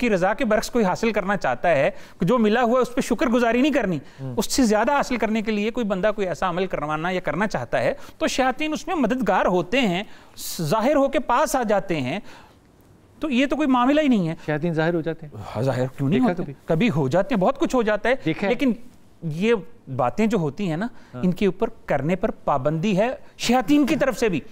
Speaker 2: की रज़ा के बरक्स कोई हासिल करना चाहता है कि जो मिला हुआ है उस पर शुक्र गुजारी नहीं करनी हम्म। उससे ज़्यादा हासिल करने के लिए कोई बंदा कोई ऐसा अमल करवाना या करना चाहता है तो शयातीन उसमें मददगार होते हैं ज़ाहिर होकर पास आ जाते हैं तो ये तो कोई मामला ही नहीं है शयातीन जाहिर हो जाते हैं हाँ, जाहिर क्यों नहीं होते कभी हो जाते हैं बहुत कुछ हो जाता है लेकिन ये बातें जो होती हैं ना हाँ। इनके ऊपर करने पर पाबंदी है शयातीन की हाँ। तरफ से भी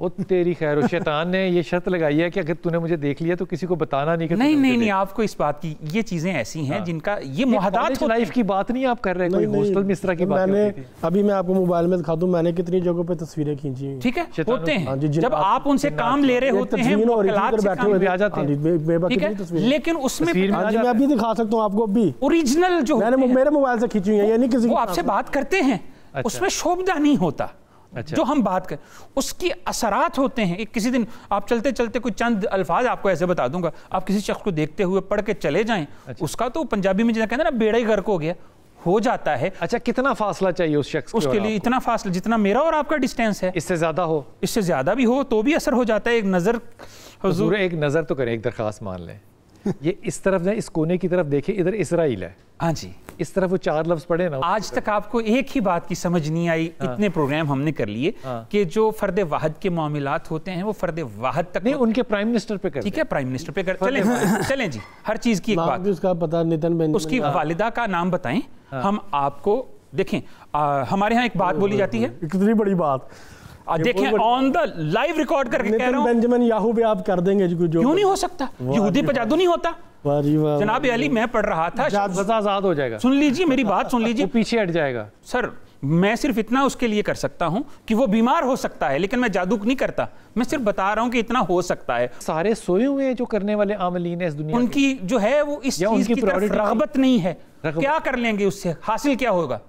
Speaker 2: वो तेरी खैर
Speaker 1: शैतान ने ये शर्त लगाई है कि अगर तूने मुझे देख लिया तो किसी को बताना नहीं नहीं
Speaker 2: नहीं नहीं आपको इस बात की ये चीजें ऐसी हैं हाँ। जिनका ये मुहदात लाइफ की
Speaker 4: बात नहीं आप कर रहे कोई हॉस्टल में इस तरह की तो बात मैंने अभी मैं आपको मोबाइल में दिखा दूं मैंने कितनी जगहों पे तस्वीरें खींची ठीक है
Speaker 2: होते हैं हाँ जब आप उनसे काम ले रहे होते हैं आ जाते हैं हाँ लेकिन उसमें मैं अभी दिखा सकता हूँ आपको अभी ओरिजिनल जो मैंने मेरे मोबाइल से खींची हुई है यानी किसी आपसे बात करते हैं अच्छा। उसमें शोभदा नहीं होता अच्छा। जो हम बात करें उसके असरात होते हैं एक किसी दिन आप चलते चलते कुछ चंद अल्फाज आपको ऐसे बता दूंगा आप किसी शख्स को देखते हुए पढ़ के चले जाएं अच्छा। उसका तो पंजाबी में जितना कहते हैं ना बेड़ा ही गर्क हो गया हो जाता है अच्छा कितना फासला चाहिए उस शख्स उसके लिए इतना फासला जितना मेरा और आपका डिस्टेंस है इससे ज़्यादा हो इससे ज़्यादा भी हो तो भी असर हो जाता है एक नज़र तो
Speaker 1: एक नज़र तो करें एक दरखास्त मान लें ये इस तरफ ना इस कोने की तरफ देखे इधर इसराइल है हाँ जी इस तरफ वो चार लफ्ज पढ़े ना
Speaker 2: आज तक आपको एक ही बात की समझ नहीं आई हाँ। इतने प्रोग्राम हमने कर लिए हाँ। कि जो फर्द वाहद के मामला होते हैं वो फर्द वाहद तक नहीं उनके प्राइम मिनिस्टर पे कर ठीक है प्राइम मिनिस्टर पे कर चले चले जी हर चीज की एक बात उसका पता नितन उसकी हाँ। वालिदा का नाम बताए हाँ। हम आपको देखें हमारे यहाँ एक बात बोली जाती है कितनी बड़ी बात देखें ऑन द लाइव रिकॉर्ड करके कह रहा हूं
Speaker 4: बेंजामिन याहू पे आप कर देंगे जो क्यों नहीं हो सकता यहूदी पर जादू
Speaker 2: नहीं होता जनाब अली मैं पढ़ रहा था आजाद हो जाएगा सुन लीजिए मेरी बात सुन लीजिए पीछे हट जाएगा सर मैं सिर्फ इतना उसके लिए कर सकता हूं कि वो बीमार हो सकता है लेकिन मैं जादू नहीं करता मैं सिर्फ बता रहा हूं कि इतना हो सकता है सारे सोए हुए हैं जो करने वाले आमलीन है इस दुनिया उनकी जो है वो इस चीज की तरफ रगबत नहीं है क्या कर लेंगे उससे हासिल क्या होगा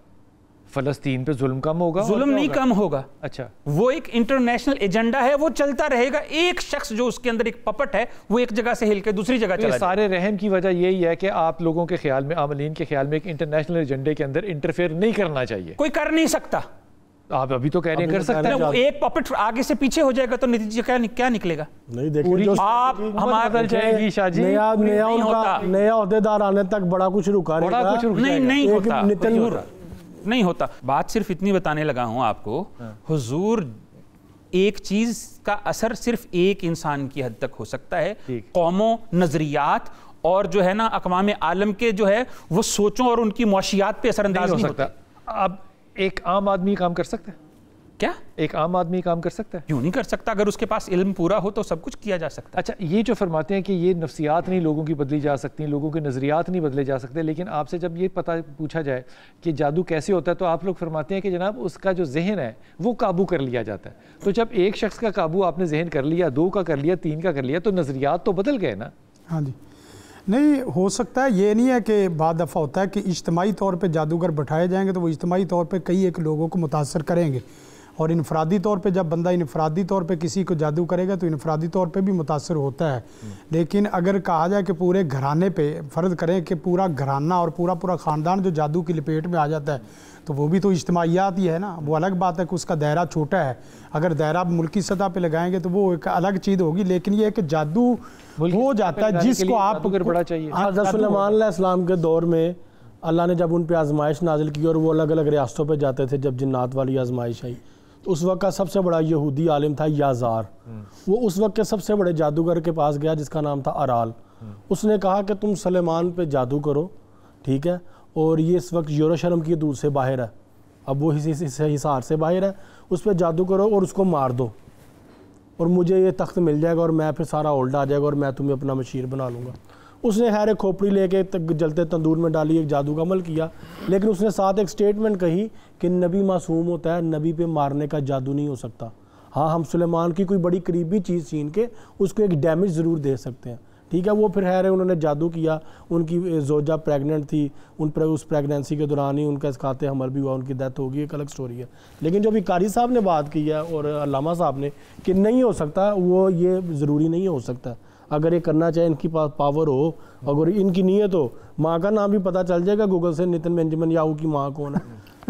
Speaker 2: फलस्तीन पे जुल्म कम होगा जुल्म नहीं होगा? कम होगा अच्छा वो एक इंटरनेशनल एजेंडा है वो चलता रहेगा एक शख्स जो उसके अंदर एक पपट है वो एक जगह से हिल के दूसरी जगह तो चला
Speaker 1: सारे रहम की वजह यही है कि आप लोगों के ख्याल में आमलिन के ख्याल में एक इंटरनेशनल एजेंडे के अंदर इंटरफेयर नहीं करना चाहिए कोई कर नहीं सकता आप अभी तो कह रहे हैं कर तो सकते हैं
Speaker 2: एक पॉपिट आगे से पीछे हो जाएगा तो नीतीश जी क्या क्या निकलेगा
Speaker 4: नहीं देखिए आप हमारे जाएगी शाहजी नया नया उनका नया अहदेदार आने तक बड़ा कुछ रुका नहीं नहीं होता
Speaker 2: नहीं होता बात सिर्फ इतनी बताने लगा हूँ आपको हाँ। हुजूर एक चीज का असर सिर्फ एक इंसान की हद तक हो सकता है कौमों नजरियात और जो है ना अकवाम आलम के जो है वो सोचों और उनकी मुआशियात पे असरअंदाज हो सकता अब एक आम आदमी काम कर सकता है क्या एक आम आदमी काम कर सकता है क्यों नहीं
Speaker 1: कर सकता अगर उसके पास इल्म पूरा हो तो सब कुछ किया जा सकता है अच्छा ये जो फरमाते हैं कि ये नफसियात नहीं लोगों की बदली जा सकती लोगों के नज़रियात नहीं बदले जा सकते लेकिन आपसे जब ये पता पूछा जाए कि जादू कैसे होता है तो आप लोग फरमाते हैं कि जनाब उसका जो जहन है वो काबू कर लिया जाता है तो जब एक शख्स का काबू आपने जहन कर लिया दो का कर लिया तीन का कर लिया तो नज़रियात तो बदल गए ना
Speaker 3: हाँ जी नहीं हो सकता है ये नहीं है कि बाद दफ़ा होता है कि इज्तमाही तौर पे जादूगर बैठाए जाएंगे तो वो इज्तमाही तौर पे कई एक लोगों को मुतासर करेंगे और इनफरादी तौर पे जब बंदा इनफरादी तौर पे किसी को जादू करेगा तो इनफरादी तौर पे भी मुतासर होता है लेकिन अगर कहा जाए कि पूरे घराने पे फ़र्ज़ करें कि पूरा घराना और पूरा पूरा ख़ानदान जो जादू की लपेट में आ जाता है तो वो भी तो इज्तमाहीत ही है ना वो अलग बात है कि उसका दायरा छोटा है अगर दायरा आप मुल्की सतह
Speaker 4: पर लगाएंगे तो वो एक अलग चीज़ होगी लेकिन ये है कि जादू हो जाता है जिसको आप बड़ा चाहिए हाँ, के दौर में अल्लाह ने जब उन पर आजमाइश नाजिल की और वो अलग अलग रियासतों पर जाते थे जब जिन्नात वाली आजमाइश आई उस वक्त का सबसे बड़ा यहूदी आलिम था याजार वो उस वक्त के सबसे बड़े जादूगर के पास गया जिसका नाम था अराल उसने कहा कि तुम सलेमान पे जादू करो ठीक है और ये इस वक्त यरूशलेम की दूर से बाहर है अब वो हिसार से बाहर है उस पर जादू करो और उसको मार दो और मुझे ये तख्त मिल जाएगा और मैं फिर सारा ओल्ड आ जाएगा और मैं तुम्हें अपना मशीर बना लूँगा उसने हैर एक खोपड़ी लेके जलते तंदूर में डाली एक जादू का अमल किया लेकिन उसने साथ एक स्टेटमेंट कही कि नबी मासूम होता है नबी पे मारने का जादू नहीं हो सकता हाँ हम सुलेमान की कोई बड़ी करीबी चीज़ छीन के उसको एक डैमेज ज़रूर दे सकते हैं ठीक है वो फिर हैर उन्होंने जादू किया उनकी जोजा प्रेग्नेंट थी उन पर उस प्रेगनेंसी के दौरान ही उनका इस खाते हमल भी हुआ उनकी डेथ होगी एक अलग स्टोरी है लेकिन जो अभी कारी साहब ने बात की है और अलामा साहब ने कि नहीं हो सकता वो ये ज़रूरी नहीं हो सकता अगर ये करना चाहे इनकी पास पावर हो अगर इनकी नीयत हो माँ का नाम भी पता चल जाएगा गूगल से नितिन बेंजमन याहू की माँ कौन है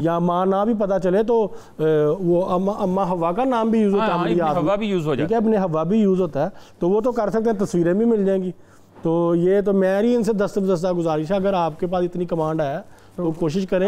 Speaker 4: या माँ ना भी पता चले तो वो अम्मा अम्मा हवा का नाम भी यूज़ होता है हाँ, हाँ हवा भी यूज़ हो जाए अपने हवा भी यूज़ होता है तो वो तो कर सकते हैं तस्वीरें भी मिल जाएंगी तो ये तो मेरी इनसे दस्त दस्ता गुजारिश है अगर आपके पास इतनी कमांड है तो कोशिश करें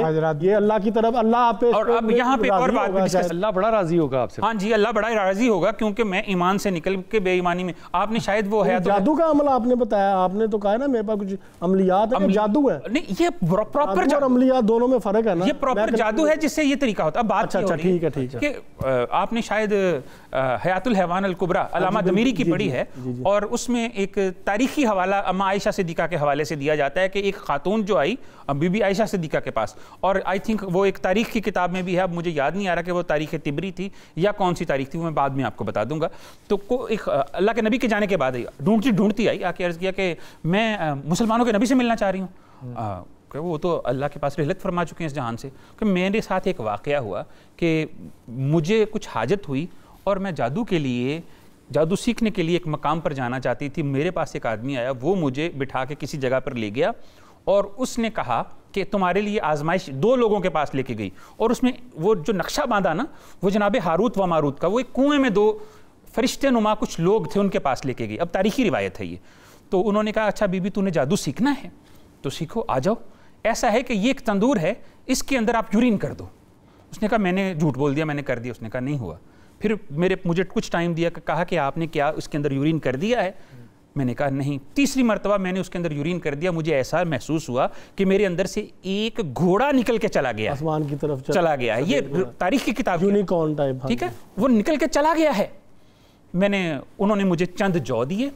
Speaker 4: ये अल्लाह की तरफ अल्लाह आप पे और अब यहाँ
Speaker 2: पे और बात भी अल्लाह
Speaker 1: बड़ा राजी होगा
Speaker 2: आपसे हाँ जी अल्लाह बड़ा राजी होगा क्योंकि मैं ईमान से निकल के बेईमानी में आपने शायद वो है तो- जादू का
Speaker 4: अमल आपने बताया आपने तो कहा ना मेरे पास कुछ अमलियात है जादू है नहीं ये प्रॉपर अमलियात दोनों में फर्क है ना ये प्रॉपर जादू है
Speaker 2: जिससे ये तरीका होता है बात अच्छा, अच्छा ठीक है ठीक है आपने शायद हयातुल हैवान अल कुबरा हाँ अलामा दमीरी की पढ़ी है और उसमें एक तारीखी हवाला अम्मा आयशा सिद्दीका के हवाले से दिया जाता है कि एक खातून जो आई बीबी आयशा सिद्दीका के पास और आई थिंक वो एक तारीख की किताब में भी है अब मुझे याद नहीं आ रहा कि वो तारीख तिबरी थी या कौन सी तारीख थी वो मैं बाद में आपको बता दूंगा तो को एक अल्लाह के नबी के जाने के बाद ढूंढती ढूंढती आई आके अर्ज़ किया कि मैं मुसलमानों के नबी से मिलना चाह रही हूँ हम्म। कि वो तो अल्लाह के पास रहलत फरमा चुके हैं इस जहान से कि मेरे साथ एक वाक़ हुआ कि मुझे कुछ हाजत हुई और मैं जादू के लिए जादू सीखने के लिए एक मकाम पर जाना चाहती थी मेरे पास एक आदमी आया वो मुझे बिठा के किसी जगह पर ले गया और उसने कहा कि तुम्हारे लिए आजमाइश दो लोगों के पास लेके गई और उसमें वो जो नक्शा बांधा ना वो जनाब हारूत व मारूत का वो एक कुएं में दो फरिश्ते नुमा कुछ लोग थे उनके पास लेके गई अब तारीखी रिवायत है ये तो उन्होंने कहा अच्छा बीबी तूने जादू सीखना है तो सीखो आ जाओ ऐसा है कि ये एक तंदूर है इसके अंदर आप यूरिन कर दो उसने कहा मैंने झूठ बोल दिया मैंने कर दिया उसने कहा नहीं हुआ फिर मेरे मुझे कुछ टाइम दिया कहा कि आपने क्या उसके अंदर यूरिन कर दिया है मैंने कहा नहीं तीसरी मरतबा मैंने उसके अंदर यूरिन कर दिया मुझे ऐसा महसूस हुआ कि मेरे अंदर से एक घोड़ा निकल के चला गया आसमान की तरफ चला, चला गया ये तारीख की किताब यूनिकॉर्न टाइप हाँ ठीक है वो निकल के चला गया है मैंने उन्होंने मुझे चंद जौ दिए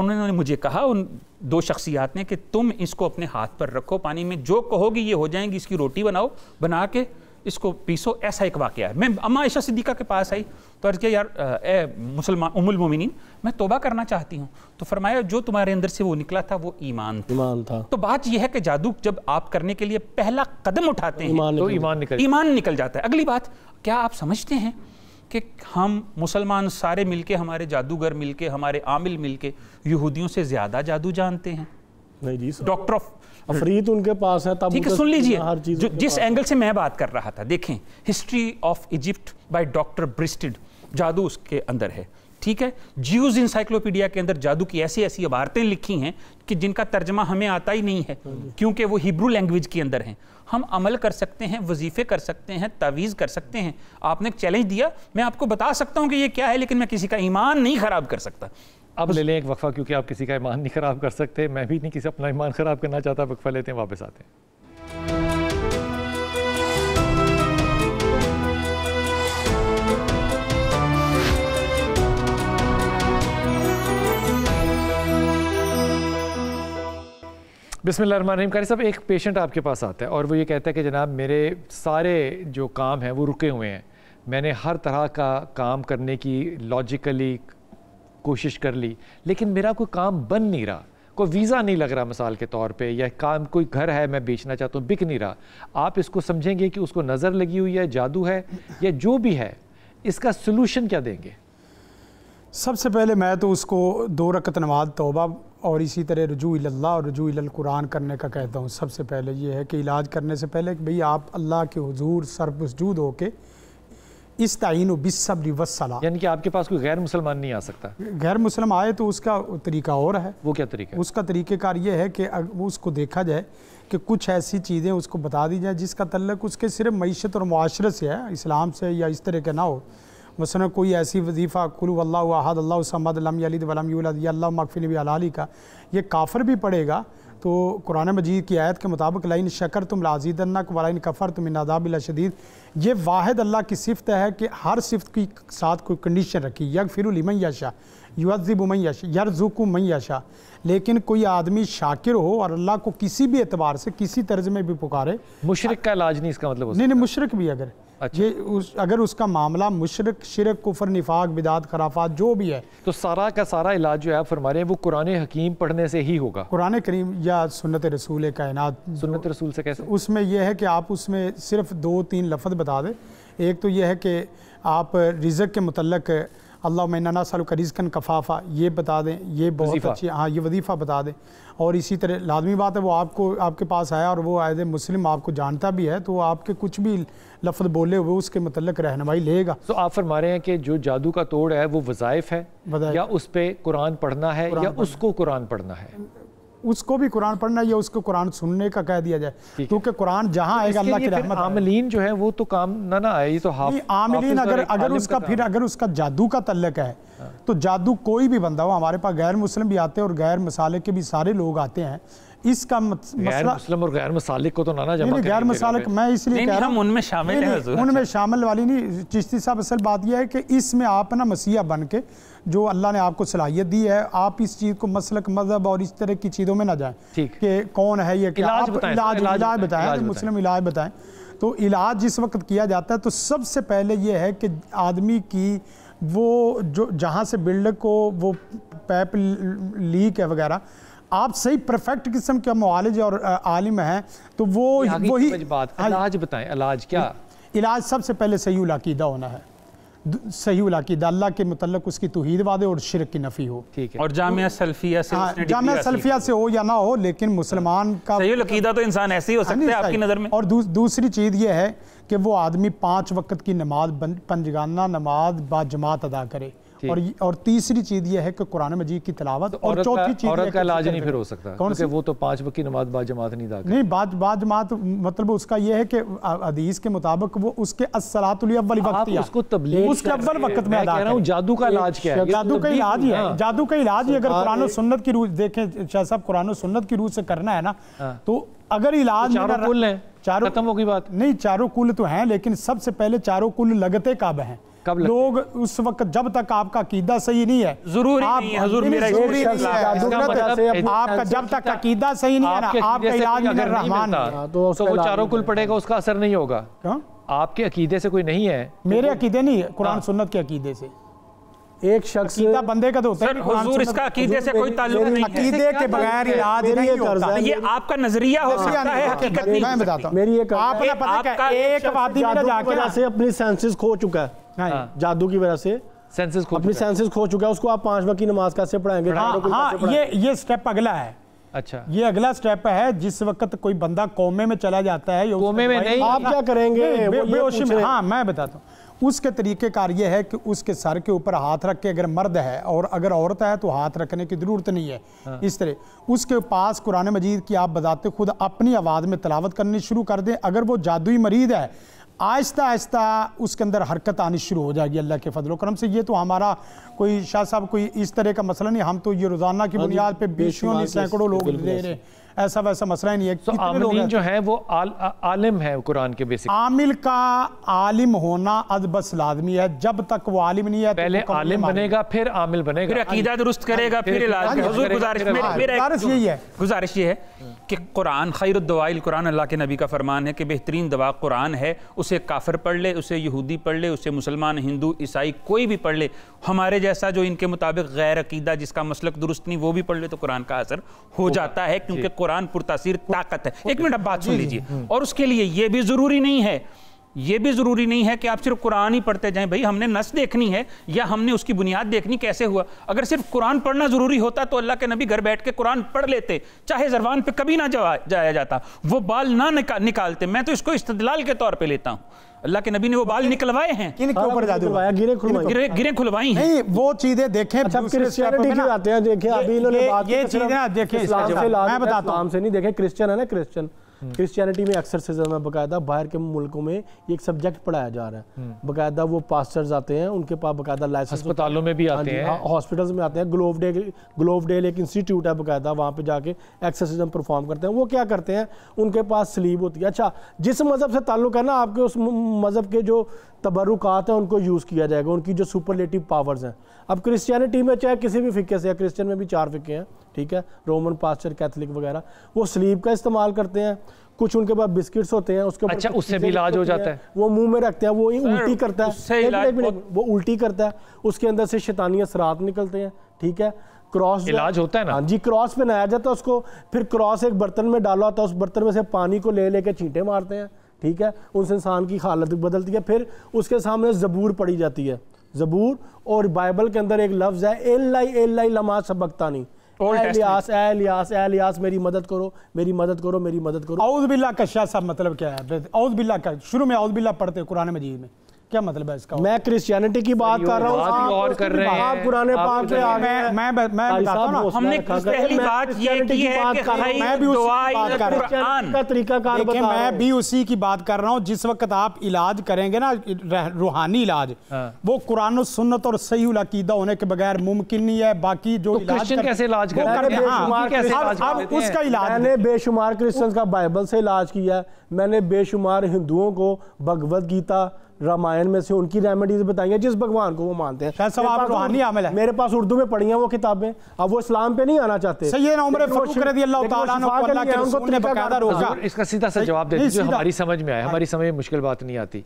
Speaker 2: उन्होंने मुझे कहा उन दो शख्सियात ने कि तुम इसको अपने हाथ पर रखो पानी में जो कहोगी ये हो जाएंगी इसकी रोटी बनाओ बना के इसको पीसो ऐसा एक वाक़ है मैं अम्मा ऐशा सिद्दीका के पास आई तो अर्ज़ किया यार मुसलमान मोमिन मैं तोबा करना चाहती हूँ तो फरमाया जो तुम्हारे अंदर से वो निकला था वो ईमान था ईमान था तो बात यह है कि जादू जब आप करने के लिए पहला कदम उठाते हैं ईमान तो ईमान निकल ईमान निकल जाता है अगली बात क्या आप समझते हैं कि हम मुसलमान सारे मिलके हमारे जादूगर मिलके हमारे आमिल मिलके यहूदियों से ज़्यादा जादू जानते हैं नहीं जी डॉक्टर ऑफ
Speaker 4: अफरीत उनके पास है ठीक है सुन लीजिए
Speaker 2: जिस एंगल से मैं बात कर रहा था देखें history of Egypt by doctor Breasted जादू उसके अंदर है ठीक है ज्यूज इंसाइक्लोपीडिया के अंदर जादू की ऐसी ऐसी इबारतें लिखी हैं कि जिनका तर्जमा हमें आता ही नहीं है हाँ क्योंकि वो हिब्रू लैंग्वेज के अंदर हैं हम अमल कर सकते हैं वजीफ़े कर सकते हैं तावीज़ कर सकते हैं आपने एक चैलेंज दिया मैं आपको बता सकता हूं कि ये क्या है लेकिन मैं किसी का ईमान नहीं ख़राब कर सकता
Speaker 1: अब ले लें एक वक्फ़ा क्योंकि आप किसी का ईमान नहीं ख़राब कर सकते मैं भी नहीं किसी अपना ईमान ख़राब करना चाहता वक्फ़ा लेते हैं वापस आते हैं बिसमीम कारी साहब एक पेशेंट आपके पास आता है और वो ये कहता है कि जनाब मेरे सारे जो काम हैं वो रुके हुए हैं मैंने हर तरह का काम करने की लॉजिकली कोशिश कर ली लेकिन मेरा कोई काम बन नहीं रहा कोई वीज़ा नहीं लग रहा मिसाल के तौर पे या काम कोई घर है मैं बेचना चाहता हूँ बिक नहीं रहा आप इसको समझेंगे कि उसको नज़र लगी हुई है जादू है या जो भी है इसका सलूशन क्या देंगे
Speaker 3: सबसे पहले मैं तो उसको दो रकत नमाज तोबा और इसी तरह रजू अल्लाह और रजू कुरान करने का कहता हूँ सबसे पहले ये है कि इलाज करने से पहले कि भई आप अल्लाह के हजूर सरपसजूद होके इस तयन बिसब्री वसला यानी कि आपके पास कोई
Speaker 1: गैर मुसलमान नहीं आ सकता
Speaker 3: गैर मुसलम आए तो उसका तरीका और है वो क्या तरीका उसका तरीक़ेकार ये है कि उसको देखा जाए कि कुछ ऐसी चीज़ें उसको बता दी जाए जिसका तल्लक उसके सिर्फ मीशत और माशरे से है इस्लाम से या इस तरह के ना हो मसन कोई ऐसी वजीफ़ा कुल अल्लाहद अल्लाह समद लम यलिद वलम यलद अल्लाह मकफिन अलाली का ये काफ़र भी पड़ेगा तो कुरान मजीद की आयत के मुताबिक लाइन शकर तुम लाजीदन्ना को वाला कफ़र तुम नादाबिल शदीद ये वाहिद अल्लाह की सिफत है कि हर सिफत की साथ कोई कंडीशन रखी यग फिरमन याशा युद्धिबुमन यश यरजुकुमन याशा लेकिन कोई आदमी शाकिर हो और अल्लाह को किसी भी एतबार से किसी तर्ज में भी पुकारे मुशरक
Speaker 1: का इलाज नहीं इसका मतलब
Speaker 3: नहीं नहीं मुशरक भी अगर अच्छा। ये उस अगर उसका मामला मुशरक शिरक कुफर निफाक बिदात
Speaker 1: खराफात जो भी है तो सारा का सारा इलाज जो है आप फरमा रहे हैं वो कुरान हकीम पढ़ने से ही होगा
Speaker 3: कुरान करीम या सुनत रसूल कायनात सुनत रसूल से कैसे उसमें यह है कि आप उसमें सिर्फ दो तीन लफ्ज़ बता दें एक तो यह है कि आप रिजक के मतलब अल्लाह मैनाना सालक रिजकन कफाफा ये बता दें ये बहुत अच्छी हाँ ये वजीफ़ा बता दें और इसी तरह लाजमी बात है वो आपको आपके पास आया और वो एज ए मुस्लिम आपको जानता भी है तो आपके कुछ भी लफ्ज़ बोले हुए उसके मतलब रहनमाई लेगा
Speaker 1: तो आप फरमा रहे हैं कि जो जादू का तोड़ है वो वज़ाइफ है या उस पर कुरान पढ़ना है या उसको कुरान पढ़ना है
Speaker 3: उसको भी कुरान पढ़ना या उसको कुरान सुनने का कह दिया जाए क्योंकि कुरान जहाँ आएगा अल्लाह की रहमत आमलीन
Speaker 1: जो है वो तो काम ना ना आए ये तो हाफ आमलीन अगर अगर उसका फिर
Speaker 3: अगर उसका जादू का तल्लक है हाँ। तो जादू कोई भी बंदा हो हमारे पास गैर मुस्लिम भी आते हैं और गैर मसाले के भी सारे लोग आते हैं इसका मसला मुस्लिम
Speaker 1: और गैर मसालिक को तो ना ना जमा गैर मसालिक मैं इसलिए कह रहा हूँ
Speaker 3: उनमें
Speaker 2: शामिल उनमें
Speaker 3: शामिल वाली नहीं चिश्ती साहब असल बात यह है कि इसमें आप ना मसीहा बन के जो अल्लाह ने आपको सलाहियत दी है आप इस चीज़ को मसलक मजहब और इस तरह की चीज़ों में ना जाएं कि कौन है ये इलाज इलाज बताएं मुस्लिम इलाज बताएं तो इलाज जिस वक्त किया जाता है तो सबसे पहले ये है कि आदमी की वो जो जहाँ से बिल्ड को वो पैप लीक है वगैरह आप सही परफेक्ट किस्म के मालिज और आलिम हैं तो वो वही बात हाँ
Speaker 1: इलाज बताएं इलाज
Speaker 3: क्या इलाज सबसे पहले सही अकीदा होना है सही अकीदा अल्लाह के मतलब उसकी तोहद वादे और शिरक की नफ़ी हो
Speaker 2: ठीक है और जामिया सल्फिया से हाँ, जामिया सल्फिया
Speaker 3: से हो या ना हो लेकिन मुसलमान
Speaker 2: का सही अकीदा तो इंसान ऐसे ही हो हाँ सकता है आपकी नज़र
Speaker 3: में और दूस, दूसरी चीज़ ये है कि वो आदमी पांच वक्त की नमाज पंजगाना नमाज बाजमात अदा करे और और तीसरी चीज़ यह है कि कुरान मजीद की तलावत तो और चौथी चीज़ औरत का इलाज नहीं फिर हो सकता कौन से
Speaker 1: वो तो पाँच वक्त की नमाज जमात नहीं दाखिल
Speaker 3: नहीं बाद जमात मतलब उसका यह है कि हदीस के मुताबिक वो उसके असलातुल अव्वल वक्त उसको तबलीग उसके अव्वल वक्त में अदा करूँ जादू
Speaker 1: का
Speaker 4: इलाज क्या है जादू का इलाज ही है हाँ।
Speaker 3: जादू का इलाज ही अगर कुरान सुन्नत की रूह देखें शाह साहब कुरान सुन्नत की रूह से करना है ना हाँ। तो अगर इलाज तो चारों कुल हैं चारों खत्म होगी बात नहीं चारों कुल तो हैं लेकिन सबसे पहले चारों कुल लगते काब हैं कब लोग उस वक्त जब तक आपका कीदा सही नहीं है जरूरी आप जरूरी आपका मतलब जब तक मतलब
Speaker 1: अकीदा सही नहीं है आपका इलाज अगर रहमान तो, तो वो चारों कुल पड़ेगा उसका असर नहीं होगा आपके अकीदे से कोई नहीं है
Speaker 3: मेरे अकीदे नहीं है कुरान हाँ। सुन्नत के अकीदे से एक शख्स बंदे का तो होता है हुजूर इसका अकीदे से कोई ताल्लुक नहीं अकीदे के बगैर इलाज नहीं होता ये आपका नजरिया हो सकता है हकीकत नहीं मैं बताता
Speaker 4: हूं मेरी एक आपने पता क्या एक वादी में जाके अपनी सेंसेस खो चुका है हाँ। हाँ, जादू की वजह से सेंसेस खो अपनी सेंसेस खो चुका है उसको आप पांच वक्त की नमाज कैसे पढ़ाएंगे हाँ, हाँ, ये
Speaker 3: ये स्टेप अगला है अच्छा ये अगला स्टेप है जिस वक्त कोई बंदा कोमे में चला जाता है कोमे में नहीं आप क्या करेंगे हाँ मैं बताता हूँ उसके तरीक़ेकार ये है कि उसके सर के ऊपर हाथ रख के अगर मर्द है और अगर औरत है तो हाथ रखने की ज़रूरत नहीं है हाँ। इस तरह उसके पास कुरान मजीद की आप बताते खुद अपनी आवाज़ में तलावत करनी शुरू कर दें अगर वो जादुई मरीज है आहिस्ता आहिस्ता उसके अंदर हरकत आनी शुरू हो जाएगी अल्लाह के फजल करम से ये तो हमारा कोई शाह साहब कोई इस तरह का मसला नहीं हम तो ये रोज़ाना की हाँ बुनियाद पर बेशियों ने सैकड़ों लोग दे रहे
Speaker 1: हैं ऐसा वैसा मसला ही नहीं है तो आमलीन जो है वो आल, आ, आलिम है कुरान के बेसिक
Speaker 3: आमिल का आलिम होना अद बस लाजमी है जब तक वो आलिम नहीं है तो पहले तो आलिम
Speaker 2: बनेगा फिर आमिल बनेगा दुरुस्त करेगा फिर हाँ हाँ, गुजारिश यही है गुजारिश ये है कि कुरान खैर दवाइल कुरान अल्लाह के नबी का फरमान है कि बेहतरीन दवा कुरान है उसे काफिर पढ़ ले उसे यहूदी पढ़ ले उसे मुसलमान हिंदू ईसाई कोई भी पढ़ ले हमारे जैसा जो इनके मुताबिक गैर अकीदा जिसका मसलक दुरुस्त नहीं वो भी पढ़ ले तो कुरान का असर हो जाता है क्योंकि कुरान कुरान पुरतासीर ताकत है एक मिनट अब बात सुन लीजिए हम्म। और उसके लिए ये भी ज़रूरी नहीं है ये भी ज़रूरी नहीं है कि आप सिर्फ कुरान ही पढ़ते जाएं भाई हमने नस देखनी है या हमने उसकी बुनियाद देखनी कैसे हुआ अगर सिर्फ कुरान पढ़ना ज़रूरी होता तो अल्लाह के नबी घर बैठ के कुरान पढ़ लेते चाहे जरवान पे कभी ना जाया जाता वो बाल ना निका, निकालते मैं तो इसको इस्तदलाल के तौर पे लेता हूँ अल्लाह के नबी ने वो बाल निकलवाए हैं किन के ऊपर जादू करवाया गिरे गिरे गिरे खुलवाई हैं नहीं
Speaker 4: वो चीजें देखें अच्छा क्रिश्चियनिटी की आते हैं तो देखें अभी इन्होंने बात ये चीजें ना देखें मैं बताता हूं आम से नहीं देखें क्रिश्चियन है ना क्रिश्चियन क्रिश्चियनिटी हम्म। में अक्सर से ज्यादा बाकायदा बाहर के मुल्कों में एक सब्जेक्ट पढ़ाया जा रहा है हम्म। बाकायदा वो पास्टर्स आते हैं उनके पास बाकायदा लाइसेंस अस्पतालों में भी हाँ आते हैं हॉस्पिटल्स हाँ, में आते हैं ग्लोव डे ग्लोव डे एक इंस्टीट्यूट है बाकायदा वहाँ पे जाके एक्सरसिज्म परफॉर्म करते हैं वो क्या करते हैं उनके पास स्लीव होती है अच्छा जिस मज़हब से ताल्लुक है ना आपके उस मज़हब के जो तबरुकात हैं उनको यूज़ किया जाएगा उनकी जो सुपरलेटिव पावर्स हैं अब क्रिश्चियनिटी में चाहे किसी भी फ़िक्के से या क्रिश्चियन में भी चार फ़िक्के हैं ठीक है रोमन पास्टर कैथलिक वगैरह वो स्लीप का इस्तेमाल करते हैं कुछ उनके पास बिस्किट्स होते हैं उसके अच्छा उससे भी इलाज हो जाता है वो मुंह में रखते हैं वो उल्टी करता है वो उल्टी करता है उसके अंदर से शैतानी असरात निकलते हैं ठीक है क्रॉस इलाज होता है ना हाँ जी क्रॉस बनाया जाता है उसको फिर क्रॉस एक बर्तन में डाला होता है उस बर्तन में से पानी को ले लेके छींटे मारते हैं ठीक है उस इंसान की हालत बदलती है फिर उसके सामने ज़बूर पढ़ी जाती है ज़बूर और बाइबल के अंदर एक लफ्ज़ है एल लाई लमा सबकतानी एलियास एलियास एलियास मेरी मदद करो मेरी मदद करो मेरी मदद करो औद का शाह मतलब क्या है औद बिल्ला का शुरू में
Speaker 3: औद बिल्ला पढ़ते कुरान मजीद में क्या मतलब है इसका मैं क्रिश्चियनिटी की बात कर रहा हूँ और कर रहे हैं आप पुराने पाक में आ गए मैं मैं बताता ना हमने पहली बात ये की है कि मैं भी उसी बात कर रहा हूँ का तरीका कार बता मैं भी उसी की बात कर रहा हूँ जिस वक्त आप इलाज करेंगे ना रूहानी इलाज हाँ। वो कुरान और सुन्नत और सही अकीदा होने के बगैर
Speaker 4: मुमकिन नहीं है
Speaker 3: बाकी जो तो क्रिश्चियन कैसे इलाज कर हाँ, उसका इलाज
Speaker 4: मैंने बेशुमार क्रिश्चियंस का बाइबल से इलाज किया मैंने बेशुमार हिंदुओं को भगवत गीता रामायण में से उनकी रेमेडीज बताई हैं जिस भगवान को वो मानते हैं शायद सवाब रूहानी है मेरे पास उर्दू में पढ़ी हैं वो किताबें अब वो इस्लाम पे नहीं आना चाहते उमर फारूक रजी अल्लाह तआला ने अल्लाह के रसूल ने बकायदा
Speaker 1: रोका इसका सीधा सा जवाब दे दीजिए हमारी समझ में आए हमारी समझ में मुश्किल बात नहीं आती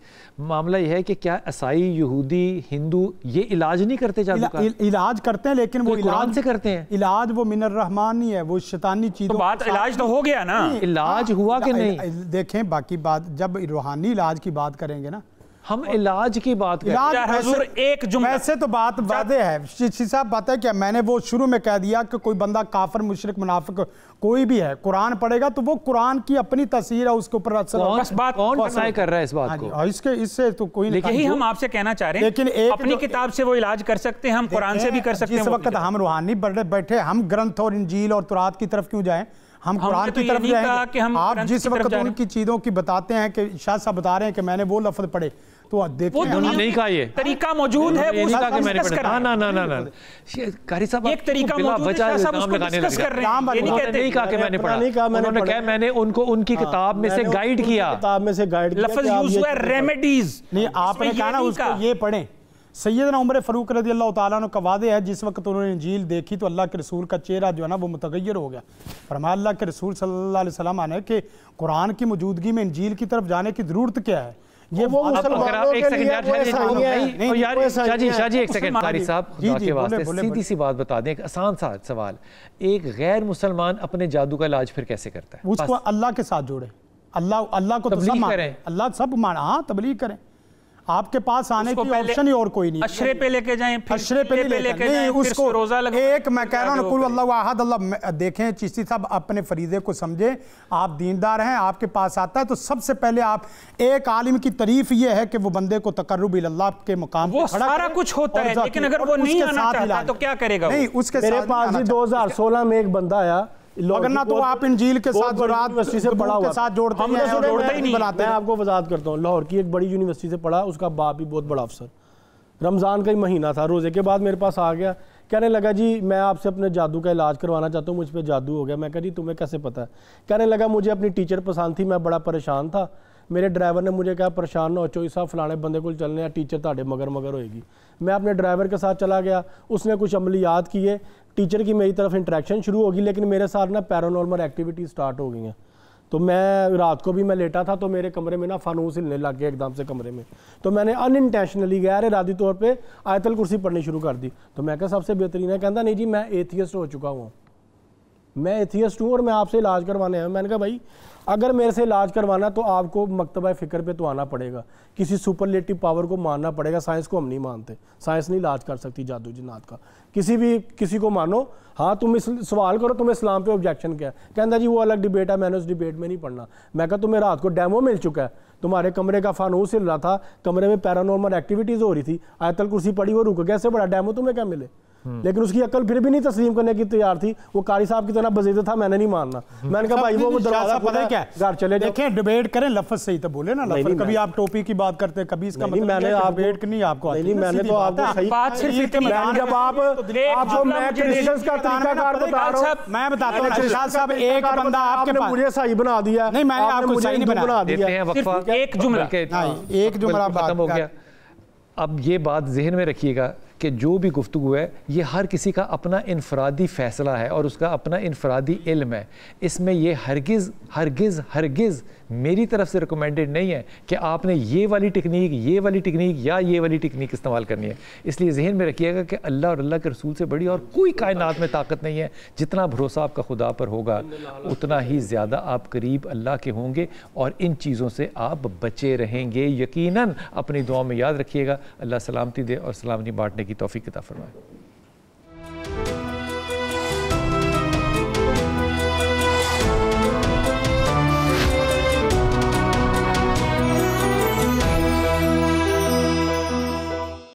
Speaker 1: मामला यह है कि क्या ईसाई यहूदी हिंदू ये इलाज नहीं करते जादू का इलाज करते हैं लेकिन वो इलाज से करते
Speaker 3: हैं इलाज वो मिनर ही है वो शैतानी तो चीज बात इलाज तो हो गया ना इलाज हाँ, हुआ कि नहीं देखें बाकी बात जब रूहानी इलाज की बात करेंगे ना हम इलाज की बात इलाज हजूर एक जुमला वैसे तो बात वादे है शीशी साहब बात है क्या मैंने वो शुरू में कह दिया कि कोई बंदा काफर मुशरक मुनाफिक कोई भी है कुरान पढ़ेगा तो वो कुरान की अपनी तस्वीर है उसके ऊपर असर बस बात कौन कर
Speaker 2: रहा है इस बात हाँ को इसके इससे तो
Speaker 3: कोई नहीं यही हम आपसे कहना चाह रहे हैं लेकिन एक अपनी
Speaker 2: किताब से वो इलाज कर सकते हैं हम कुरान से भी कर सकते हैं इस वक्त
Speaker 3: हम रूहानी बैठे हम ग्रंथ और इंजील और तुरात की तरफ क्यों जाएं
Speaker 2: हम कुरान तो की तरफ जाएंगे आप जिस वक्त उनकी
Speaker 3: चीज़ों की बताते हैं कि शाह साहब बता रहे हैं कि मैंने वो लफ्ज़ पढ़े तो आप वो
Speaker 2: कहा ये तरीका मौजूद है वो मैंने पढ़ा हाँ, ना ना
Speaker 1: ना ना कारी साहब एक तरीका मौजूद है सब उसको डिस्कस कर रहे हैं ये नहीं कहते नहीं कहा कि मैंने
Speaker 4: पढ़ा उन्होंने कहा
Speaker 1: मैंने उनको उनकी
Speaker 3: हाँ। किताब में से गाइड किया किताब
Speaker 4: में से गाइड किया लफ्ज यूज हुआ रेमेडीज
Speaker 3: नहीं आपने कहा ना उसको ये पढ़े सैदना उमर फ़रूक रजी अल्लाह ताली का वादे है जिस वक्त उन्होंने झील देखी तो अल्लाह के रसूल का चेहरा जो है ना वो मतगैर हो गया फरमा अल्लाह के रसूल अलैहि वसल्लम ने कि कुरान की मौजूदगी में इंजील की तरफ जाने की ज़रूरत क्या है ये वो मुसलमान
Speaker 1: आसान सा सवाल एक गैर मुसलमान अपने जादू का इलाज फिर कैसे करता है उसको
Speaker 3: अल्लाह के साथ जोड़े अल्लाह अल्लाह को तो सब करें अल्लाह सब माना हाँ तबलीग करें आपके पास आने की ऑप्शन ही और कोई नहीं अशरे पे
Speaker 2: लेके जाएं फिर अशरे पे, पे लेके जाएं उसको रोजा लगा
Speaker 3: एक मैं कह रहा हूं कुल अल्लाह अल्लाह देखें चिश्ती साहब अपने फरीदे को समझे आप दीनदार हैं आपके पास आता है तो सबसे पहले आप एक आलिम की तारीफ ये है कि वो बंदे को तकर्रब इल्लाह के मुकाम खड़ा सारा कुछ होता है लेकिन अगर वो नहीं आना
Speaker 2: चाहता तो क्या करेगा नहीं उसके मेरे पास 2016
Speaker 4: में एक बंदा आया वरना तो आप इन झील के साथ यूनिवर्सिटी से पढ़ा हुआ जोड़ते तो ही बनाते हैं आपको वजात करता हूँ लाहौर की एक बड़ी यूनिवर्सिटी से पढ़ा उसका बाप भी बहुत बड़ा अफसर रमज़ान का ही महीना था रोज़े के बाद मेरे पास आ गया कहने लगा जी मैं आपसे अपने जादू का इलाज करवाना चाहता हूँ मुझ पर जादू हो गया मैं कहा जी तुम्हें कैसे पता है कहने लगा मुझे अपनी टीचर पसंद थी मैं बड़ा परेशान था मेरे ड्राइवर ने मुझे कहा परेशान ना हो चोई साहब फलाने बंदे को चलने या टीचर ताड़े मगर मगर होएगी मैं अपने ड्राइवर के साथ चला गया उसने कुछ अमलियात किए टीचर की मेरी तरफ इंट्रैक्शन शुरू होगी लेकिन मेरे साथ ना पैरानॉर्मल एक्टिविटी स्टार्ट हो गई हैं तो मैं रात को भी मैं लेटा था तो मेरे कमरे में ना फानूस हिलने लग गए एकदम से कमरे में तो मैंने अन इंटेंशनली गैर इरादी तौर पे आयतल कुर्सी पढ़नी शुरू कर दी तो मैं क्या सबसे बेहतरीन है कहता नहीं जी मैं एथियस्ट हो चुका हूँ मैं एथियस्ट हूँ और मैं आपसे इलाज करवाने आया मैंने कहा भाई अगर मेरे से इलाज करवाना तो आपको मकतबा फ़िक्र पे तो आना पड़ेगा किसी सुपरलेटिव पावर को मानना पड़ेगा साइंस को हम नहीं मानते साइंस नहीं इलाज कर सकती जादू जिन्नात का किसी भी किसी को मानो हाँ तुम इस सवाल करो तुम्हें इस्लाम पे ऑब्जेक्शन क्या है कहता जी वो अलग डिबेट है मैंने उस डिबेट में नहीं पढ़ना मैं कहा तुम्हें रात को डैमो मिल चुका है तुम्हारे कमरे का फानूस हिल रहा था कमरे में पैरानॉर्मल एक्टिविटीज़ हो रही थी आयतल कुर्सी पड़ी वो रुक गया से बड़ा डैमो तुम्हें क्या मिले लेकिन उसकी अकल फिर भी नहीं तस्लीम करने की तैयार थी वो कारी साहब की तरह बजीद था मैंने नहीं मानना हम्म। मैंने कहा भाई वो दरवाजा पता क्या
Speaker 3: घर चले देखें डिबेट करें लफज सही तो बोले ना लफज कभी आप टोपी की बात करते कभी इसका मतलब मैंने आप डिबेट नहीं आपको नहीं मैंने तो आपको सही बात सिर्फ इतने जब आप
Speaker 4: तो आप जो मैं क्रिश्चियंस का तरीकाकार बता रहा हूं मैं बताता हूं शाह अच्छा, साहब एक बंदा आपके पास मुझे सही बना दिया नहीं मैंने आपको सही नहीं बना दिया सिर्फ एक जुमला
Speaker 1: एक जुमला खत्म हो गया अब ये बात जहन में रखिएगा कि जो भी गुफ्तु है ये हर किसी का अपना इनफरादी फ़ैसला है और उसका अपना इनफरादी इल्म है इसमें ये हरगिज़ हरगिज़ हरगिज़ मेरी तरफ से रिकमेंडेड नहीं है कि आपने ये वाली टेक्निक ये वाली टेक्निक या ये वाली टेक्निक इस्तेमाल करनी है इसलिए जहन में रखिएगा कि अल्लाह और अल्लाह के रसूल से बड़ी और कोई कायनात में ताकत नहीं है जितना भरोसा आपका खुदा पर होगा उतना ही ज़्यादा आप करीब अल्लाह के होंगे और इन चीज़ों से आप बचे रहेंगे यकीनन अपनी दुआ में याद रखिएगा अल्लाह सलामती दे और सलामती बांटने की तोफ़ी किता फरमाए